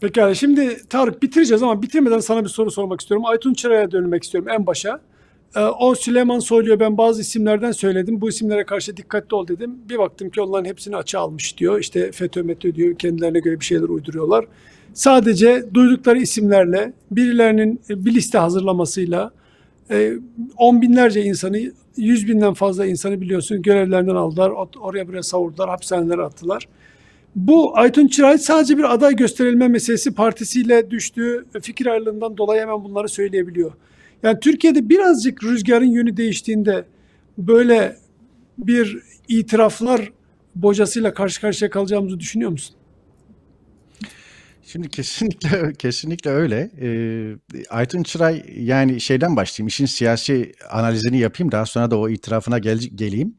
Pekala şimdi Tarık bitireceğiz ama bitirmeden sana bir soru sormak istiyorum. Aytun Çıra'ya dönmek istiyorum en başa. Ee, o Süleyman söylüyor ben bazı isimlerden söyledim. Bu isimlere karşı dikkatli ol dedim. Bir baktım ki onların hepsini açığa almış diyor. İşte FETÖ METÖ diyor kendilerine göre bir şeyler uyduruyorlar. Sadece duydukları isimlerle birilerinin bir liste hazırlamasıyla e, on binlerce insanı, yüz binden fazla insanı biliyorsun görevlerinden aldılar, oraya buraya savurdular, hapishanelere attılar. Bu Aytun Çıray sadece bir aday gösterilme meselesi partisiyle düştüğü fikir ayrılığından dolayı hemen bunları söyleyebiliyor. Yani Türkiye'de birazcık rüzgarın yönü değiştiğinde böyle bir itiraflar bocasıyla karşı karşıya kalacağımızı düşünüyor musun? Şimdi kesinlikle kesinlikle öyle. Eee, Aytun Çıray yani şeyden başlayayım. işin siyasi analizini yapayım. Daha sonra da o itirafına gel- geleyim.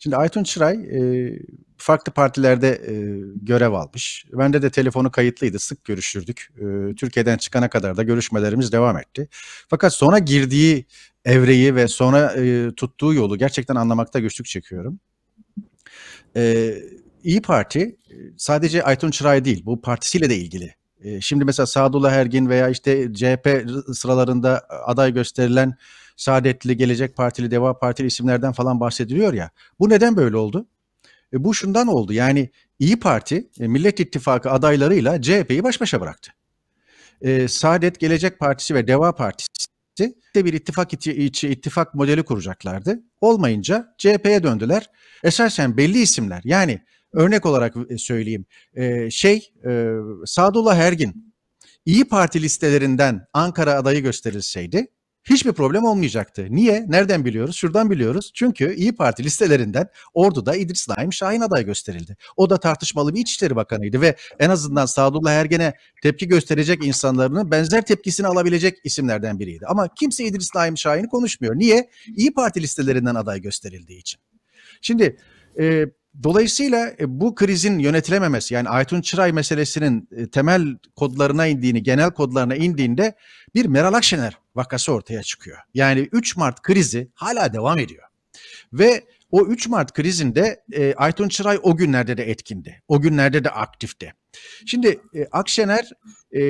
Şimdi Aytun Çıray eee, farklı partilerde eee, görev almış. Bende de telefonu kayıtlıydı. Sık görüşürdük. Eee, Türkiye'den çıkana kadar da görüşmelerimiz devam etti. Fakat sonra girdiği evreyi ve sonra eee, tuttuğu yolu gerçekten anlamakta güçlük çekiyorum. Eee İyi Parti e, sadece Aytun Çıray değil, bu partisiyle de ilgili. E, şimdi mesela Sadullah Ergin veya işte CHP sıralarında aday gösterilen Saadetli, Gelecek Partili, Deva Partili isimlerden falan bahsediliyor ya. Bu neden böyle oldu? E, bu şundan oldu. Yani İyi Parti e, Millet İttifakı adaylarıyla CHP'yi baş başa bıraktı. E, Saadet, Gelecek Partisi ve Deva Partisi de bir ittifak içi ittifak modeli kuracaklardı. Olmayınca CHP'ye döndüler. Esasen belli isimler yani Örnek olarak e, söyleyeyim. E, şey e, Sadullah Ergin İyi Parti listelerinden Ankara adayı gösterilseydi hiçbir problem olmayacaktı. Niye? Nereden biliyoruz? Şuradan biliyoruz. Çünkü İyi Parti listelerinden Ordu'da İdris Naim Şahin aday gösterildi. O da tartışmalı bir İçişleri Bakanıydı ve en azından Sadullah Ergen'e tepki gösterecek insanların benzer tepkisini alabilecek isimlerden biriydi. Ama kimse İdris Naim Şahin'i konuşmuyor. Niye? İyi Parti listelerinden aday gösterildiği için. Şimdi e, Dolayısıyla e, bu krizin yönetilememesi yani Aytun Çıray meselesinin e, temel kodlarına indiğini, genel kodlarına indiğinde bir Meral Akşener vakası ortaya çıkıyor. Yani 3 Mart krizi hala devam ediyor. Ve o 3 Mart krizinde e, Aytun Çıray o günlerde de etkindi. O günlerde de aktifti. Şimdi e, Akşener e,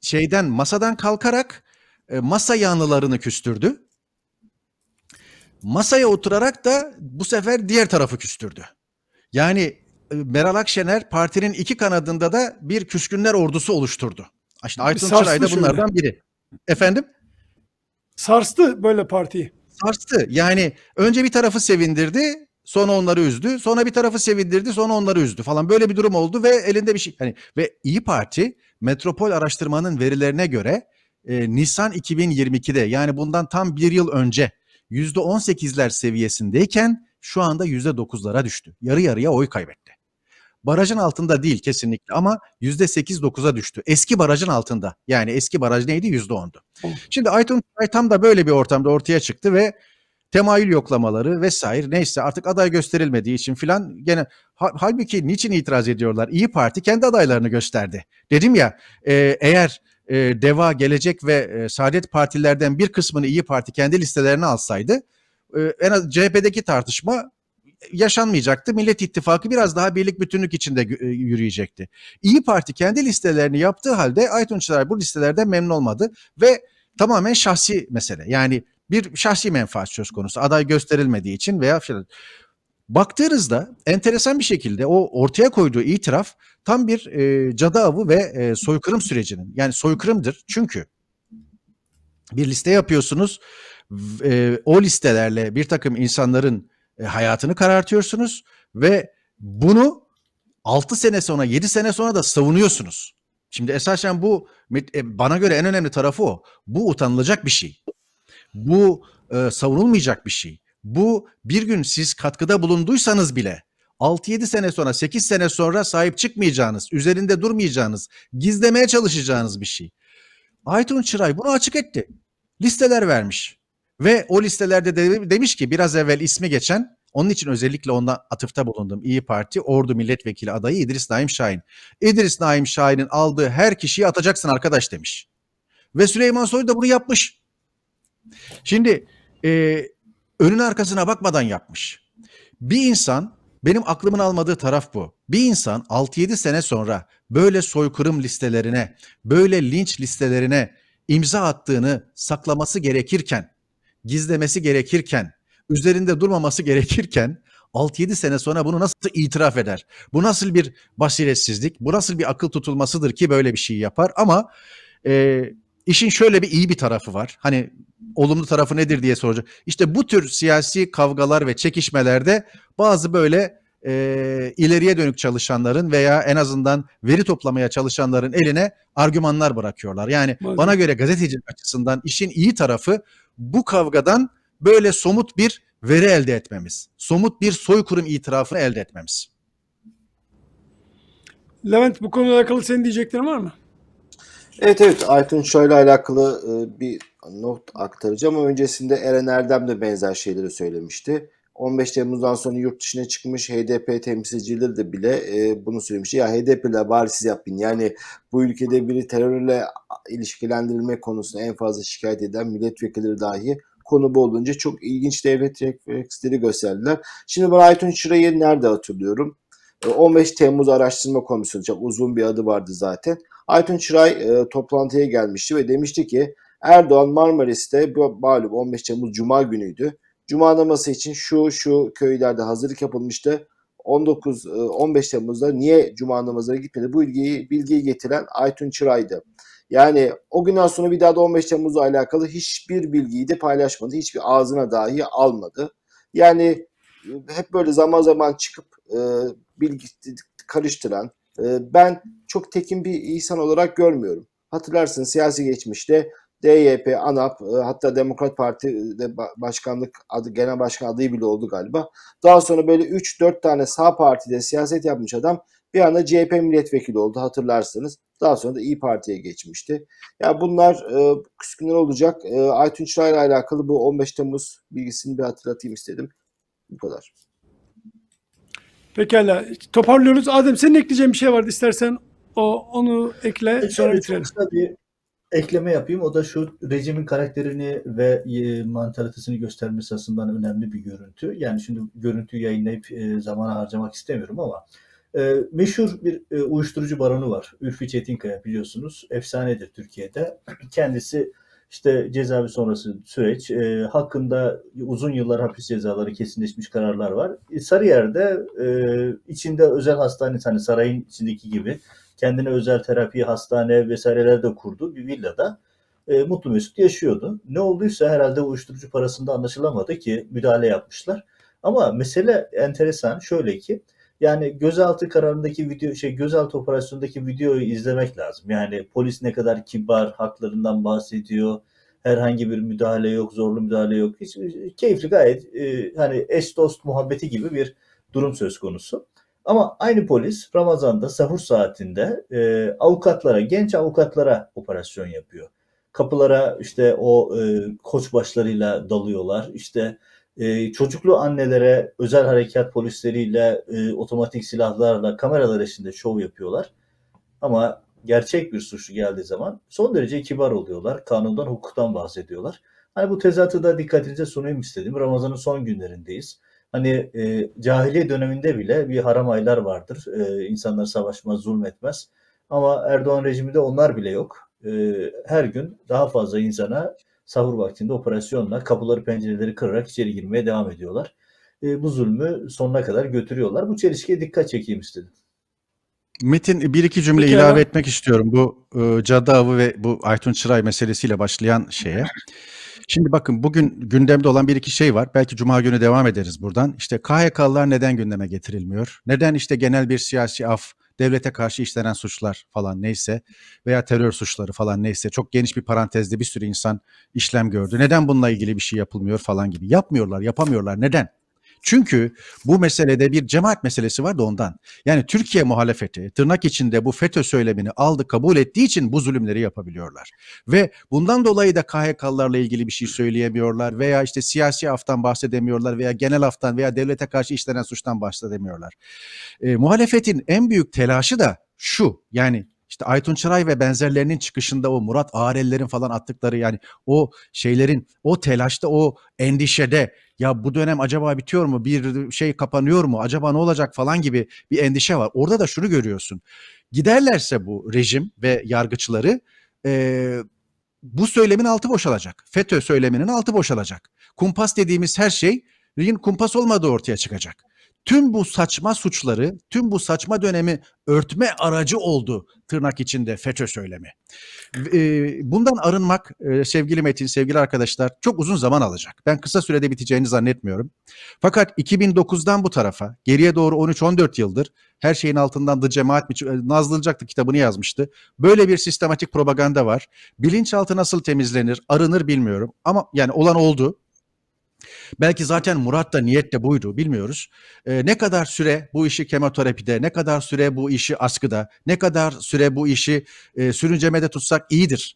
şeyden masadan kalkarak e, masa yanlılarını küstürdü Masaya oturarak da bu sefer diğer tarafı küstürdü. Yani e, Meral Akşener partinin iki kanadında da bir küskünler ordusu oluşturdu. İşte Aytun Çıray da bunlardan şöyle. biri. Efendim? Sarstı böyle partiyi. Sarstı. Yani önce bir tarafı sevindirdi, sonra onları üzdü. Sonra bir tarafı sevindirdi, sonra onları üzdü falan. Böyle bir durum oldu ve elinde bir şey. Hani ve İyi Parti Metropol Araştırma'nın verilerine göre e, Nisan 2022'de yani bundan tam bir yıl önce %18'ler seviyesindeyken şu anda %9'lara düştü. Yarı yarıya oy kaybetti. Barajın altında değil kesinlikle ama %8-9'a düştü. Eski barajın altında. Yani eski baraj neydi? %10'du. Şimdi Aytun Çay tam da böyle bir ortamda ortaya çıktı ve temayül yoklamaları vesaire neyse artık aday gösterilmediği için filan gene halbuki niçin itiraz ediyorlar? İyi Parti kendi adaylarını gösterdi. Dedim ya e, eğer e, DEVA, Gelecek ve e, Saadet Partilerden bir kısmını İyi Parti kendi listelerine alsaydı e, en az CHP'deki tartışma yaşanmayacaktı. Millet İttifakı biraz daha birlik bütünlük içinde e, yürüyecekti. İyi Parti kendi listelerini yaptığı halde Aytun bu listelerden memnun olmadı ve tamamen şahsi mesele. Yani bir şahsi menfaat söz konusu. Aday gösterilmediği için veya filan. Baktığınızda enteresan bir şekilde o ortaya koyduğu itiraf tam bir e, cadı avı ve e, soykırım sürecinin yani soykırımdır çünkü bir liste yapıyorsunuz e, o listelerle bir takım insanların e, hayatını karartıyorsunuz ve bunu 6 sene sonra 7 sene sonra da savunuyorsunuz. Şimdi esasen bu e, bana göre en önemli tarafı o. Bu utanılacak bir şey. Bu e, savunulmayacak bir şey bu bir gün siz katkıda bulunduysanız bile 6-7 sene sonra 8 sene sonra sahip çıkmayacağınız, üzerinde durmayacağınız, gizlemeye çalışacağınız bir şey. Aytun Çıray bunu açık etti. Listeler vermiş. Ve o listelerde de demiş ki biraz evvel ismi geçen onun için özellikle onda atıfta bulundum. İyi Parti Ordu Milletvekili adayı İdris Naim Şahin. İdris Naim Şahin'in aldığı her kişiyi atacaksın arkadaş demiş. Ve Süleyman Soylu da bunu yapmış. Şimdi e, önün arkasına bakmadan yapmış. Bir insan benim aklımın almadığı taraf bu. Bir insan 6-7 sene sonra böyle soykırım listelerine, böyle linç listelerine imza attığını saklaması gerekirken, gizlemesi gerekirken, üzerinde durmaması gerekirken 6-7 sene sonra bunu nasıl itiraf eder? Bu nasıl bir basiretsizlik? Bu nasıl bir akıl tutulmasıdır ki böyle bir şey yapar? Ama e, İşin şöyle bir iyi bir tarafı var. Hani olumlu tarafı nedir diye soracak. İşte bu tür siyasi kavgalar ve çekişmelerde bazı böyle e, ileriye dönük çalışanların veya en azından veri toplamaya çalışanların eline argümanlar bırakıyorlar. Yani Bazen. bana göre gazeteci açısından işin iyi tarafı bu kavgadan böyle somut bir veri elde etmemiz. Somut bir soykırım itirafını elde etmemiz. Levent bu konuyla alakalı senin diyeceklerin var mı? Evet evet Aykın şöyle alakalı e, bir not aktaracağım. Öncesinde Eren Erdem de benzer şeyleri söylemişti. 15 Temmuz'dan sonra yurt dışına çıkmış HDP temsilcileri de bile e, bunu söylemişti. Ya HDP'ler bari siz yapın. Yani bu ülkede biri terörle ilişkilendirilme konusunda en fazla şikayet eden milletvekilleri dahi konu bu olunca çok ilginç devlet refleksleri gösterdiler. Şimdi ben Aytun Şıra'yı nerede hatırlıyorum? 15 e, Temmuz Araştırma Komisyonu çok uzun bir adı vardı zaten. Aytun Çıray e, toplantıya gelmişti ve demişti ki Erdoğan Marmaris'te malum 15 Temmuz Cuma günüydü. Cuma namazı için şu şu köylerde hazırlık yapılmıştı. 19 15 e, Temmuz'da niye cuma namazına gitmedi? Bu bilgiyi bilgiyi getiren Aytun Çıray'dı. Yani o günden sonra bir daha da 15 Temmuz'la alakalı hiçbir bilgiyi de paylaşmadı. Hiçbir ağzına dahi almadı. Yani e, hep böyle zaman zaman çıkıp bilgi karıştıran, e, ben çok tekin bir insan olarak görmüyorum. Hatırlarsın siyasi geçmişte DYP, ANAP e, hatta Demokrat Parti e, de başkanlık adı, genel başkan adı bile oldu galiba. Daha sonra böyle 3-4 tane sağ partide siyaset yapmış adam bir anda CHP milletvekili oldu hatırlarsınız. Daha sonra da İyi Parti'ye geçmişti. Ya yani bunlar e, küskünler olacak. E, Aytun Çıray'la alakalı bu 15 Temmuz bilgisini bir hatırlatayım istedim. Bu kadar. Pekala. Toparlıyoruz. Adem senin ekleyeceğin bir şey vardı istersen o onu ekle e, sonra bitirelim. bir ekleme yapayım. O da şu rejimin karakterini ve e, mantalitesini göstermesi aslında önemli bir görüntü. Yani şimdi görüntüyü yayınlayıp e, zaman harcamak istemiyorum ama e, meşhur bir e, uyuşturucu baronu var. Ürfi Çetinkaya biliyorsunuz. Efsanedir Türkiye'de. Kendisi işte cezaevi sonrası süreç e, hakkında uzun yıllar hapis cezaları kesinleşmiş kararlar var. E, Sarıyer'de e, içinde özel hastane hani sarayın içindeki gibi kendine özel terapi hastane vesaireler de kurdu bir villada e, mutlu mesut yaşıyordu. Ne olduysa herhalde uyuşturucu parasında anlaşılamadı ki müdahale yapmışlar. Ama mesele enteresan şöyle ki yani gözaltı kararındaki video şey gözaltı operasyonundaki videoyu izlemek lazım. Yani polis ne kadar kibar, haklarından bahsediyor. Herhangi bir müdahale yok, zorlu müdahale yok. Hiç, keyifli gayet e, hani eş dost muhabbeti gibi bir durum söz konusu. Ama aynı polis Ramazan'da sahur saatinde e, avukatlara, genç avukatlara operasyon yapıyor. Kapılara işte o e, koçbaşlarıyla dalıyorlar. İşte e, çocuklu annelere özel harekat polisleriyle, e, otomatik silahlarla kameralar eşliğinde şov yapıyorlar. Ama gerçek bir suçlu geldiği zaman son derece kibar oluyorlar. Kanundan, hukuktan bahsediyorlar. Hani bu tezatı da dikkatinize sunayım istedim. Ramazan'ın son günlerindeyiz. Hani e, cahiliye döneminde bile bir haram aylar vardır. E, insanlar savaşmaz, zulmetmez. Ama Erdoğan rejiminde onlar bile yok. E, her gün daha fazla insana sahur vaktinde operasyonla kapıları pencereleri kırarak içeri girmeye devam ediyorlar. E, bu zulmü sonuna kadar götürüyorlar. Bu çelişkiye dikkat çekeyim istedim. Metin bir iki cümle bir ilave ama... etmek istiyorum bu e, Cadde Avı ve bu Aytun Çıray meselesiyle başlayan şeye. Şimdi bakın bugün gündemde olan bir iki şey var. Belki cuma günü devam ederiz buradan. İşte KHK'lar neden gündeme getirilmiyor? Neden işte genel bir siyasi af devlete karşı işlenen suçlar falan neyse veya terör suçları falan neyse çok geniş bir parantezde bir sürü insan işlem gördü. Neden bununla ilgili bir şey yapılmıyor falan gibi. Yapmıyorlar, yapamıyorlar. Neden? Çünkü bu meselede bir cemaat meselesi var da ondan. Yani Türkiye muhalefeti tırnak içinde bu FETÖ söylemini aldı kabul ettiği için bu zulümleri yapabiliyorlar. Ve bundan dolayı da KHK'larla ilgili bir şey söyleyemiyorlar veya işte siyasi aftan bahsedemiyorlar veya genel aftan veya devlete karşı işlenen suçtan bahsedemiyorlar. E, muhalefetin en büyük telaşı da şu yani işte Aytun Çıray ve benzerlerinin çıkışında o Murat Arellerin falan attıkları yani o şeylerin o telaşta o endişede ya bu dönem acaba bitiyor mu bir şey kapanıyor mu acaba ne olacak falan gibi bir endişe var. Orada da şunu görüyorsun giderlerse bu rejim ve yargıçları e, bu söylemin altı boşalacak. FETÖ söyleminin altı boşalacak. Kumpas dediğimiz her şey kumpas olmadığı ortaya çıkacak tüm bu saçma suçları, tüm bu saçma dönemi örtme aracı oldu tırnak içinde FETÖ söylemi. E, bundan arınmak e, sevgili Metin, sevgili arkadaşlar çok uzun zaman alacak. Ben kısa sürede biteceğini zannetmiyorum. Fakat 2009'dan bu tarafa geriye doğru 13-14 yıldır her şeyin altından da cemaat e, nazlılacaktı kitabını yazmıştı. Böyle bir sistematik propaganda var. Bilinçaltı nasıl temizlenir, arınır bilmiyorum ama yani olan oldu. Belki zaten Murat da niyet buydu bilmiyoruz. E, ne kadar süre bu işi kemoterapide, ne kadar süre bu işi askıda, ne kadar süre bu işi e, sürüncemede tutsak iyidir.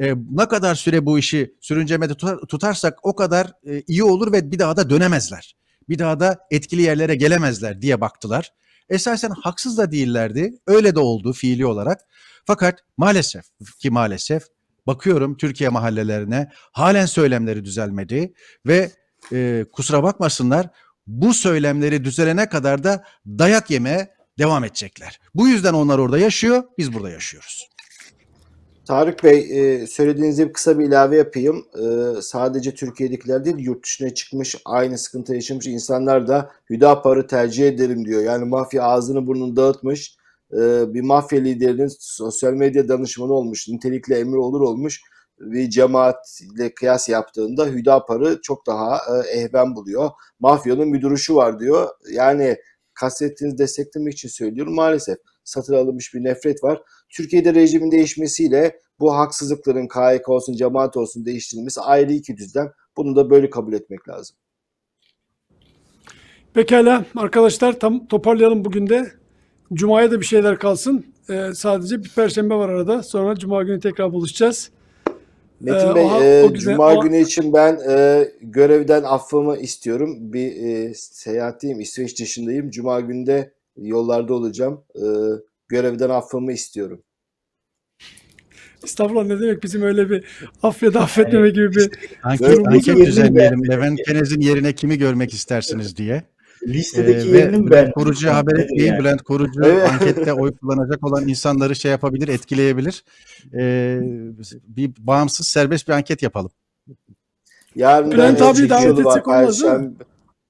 E, ne kadar süre bu işi sürüncemede tutarsak o kadar e, iyi olur ve bir daha da dönemezler. Bir daha da etkili yerlere gelemezler diye baktılar. Esasen haksız da değillerdi. Öyle de oldu fiili olarak. Fakat maalesef ki maalesef bakıyorum Türkiye mahallelerine halen söylemleri düzelmedi ve e, kusura bakmasınlar bu söylemleri düzelene kadar da dayak yemeye devam edecekler. Bu yüzden onlar orada yaşıyor, biz burada yaşıyoruz. Tarık Bey e, söylediğinize bir kısa bir ilave yapayım. E, sadece Türkiye'dekiler değil yurt dışına çıkmış aynı sıkıntı yaşamış insanlar da Hüdapar'ı tercih ederim diyor. Yani mafya ağzını burnunu dağıtmış. E, bir mafya liderinin sosyal medya danışmanı olmuş, nitelikli emir olur olmuş bir cemaatle kıyas yaptığında Hüdapar'ı çok daha e, ehven buluyor. Mafyanın müdürü şu var diyor. Yani kastettiğiniz desteklemek için söylüyorum maalesef satır alınmış bir nefret var. Türkiye'de rejimin değişmesiyle bu haksızlıkların KYK olsun cemaat olsun değiştirilmesi ayrı iki düzlem. Bunu da böyle kabul etmek lazım. Pekala arkadaşlar tam toparlayalım bugün de. Cuma'ya da bir şeyler kalsın. Ee, sadece bir perşembe var arada. Sonra cuma günü tekrar buluşacağız. Metin ee, o, e, o güzel, Cuma o... günü için ben e, görevden affımı istiyorum. Bir e, seyahatteyim, İsveç dışındayım. Cuma günü de yollarda olacağım. E, görevden affımı istiyorum. Estağfurullah ne demek bizim öyle bir af ya da affetmeme gibi bir... Anket, anket düzenleyelim. Levent Kenez'in yerine kimi görmek istersiniz diye. Listedeki ee, yerinin ben Korucu haber etmeyi yani. Bülent Korucu ankette oy kullanacak olan insanları şey yapabilir, etkileyebilir. Ee, bir bağımsız serbest bir anket yapalım. Yarın Bülent abi davet etsek olmaz mı?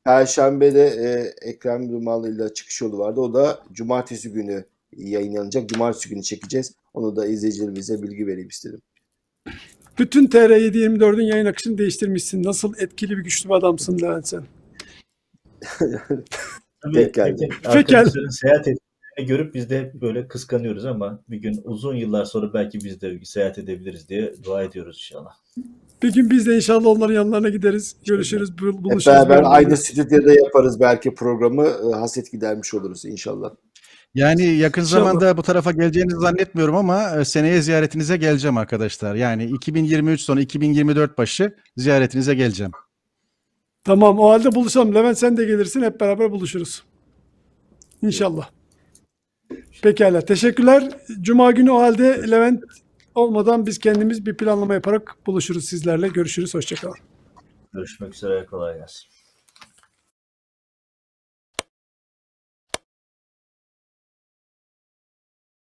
Perşembe'de e, Ekrem Dumalı ile çıkış yolu vardı. O da cumartesi günü yayınlanacak. Cumartesi günü çekeceğiz. Onu da izleyicilerimize bilgi vereyim istedim. Bütün TR724'ün yayın akışını değiştirmişsin. Nasıl etkili bir güçlü bir adamsın Levent sen. Tabii, geldi. Arkadaşların seyahat ettiğini görüp biz de hep böyle kıskanıyoruz ama bir gün uzun yıllar sonra belki biz de seyahat edebiliriz diye dua ediyoruz inşallah. Bir gün biz de inşallah onların yanlarına gideriz, görüşürüz, buluşuruz. Hep beraber aynı stüdyoda yaparız belki programı. Ee, hasret gidermiş oluruz inşallah. Yani yakın İnşallah. zamanda bu tarafa geleceğinizi zannetmiyorum ama e, seneye ziyaretinize geleceğim arkadaşlar. Yani 2023 sonu 2024 başı ziyaretinize geleceğim. Tamam o halde buluşalım. Levent sen de gelirsin hep beraber buluşuruz. İnşallah. Pekala teşekkürler. Cuma günü o halde Levent olmadan biz kendimiz bir planlama yaparak buluşuruz sizlerle. Görüşürüz. Hoşçakalın. Görüşmek üzere. Kolay gelsin.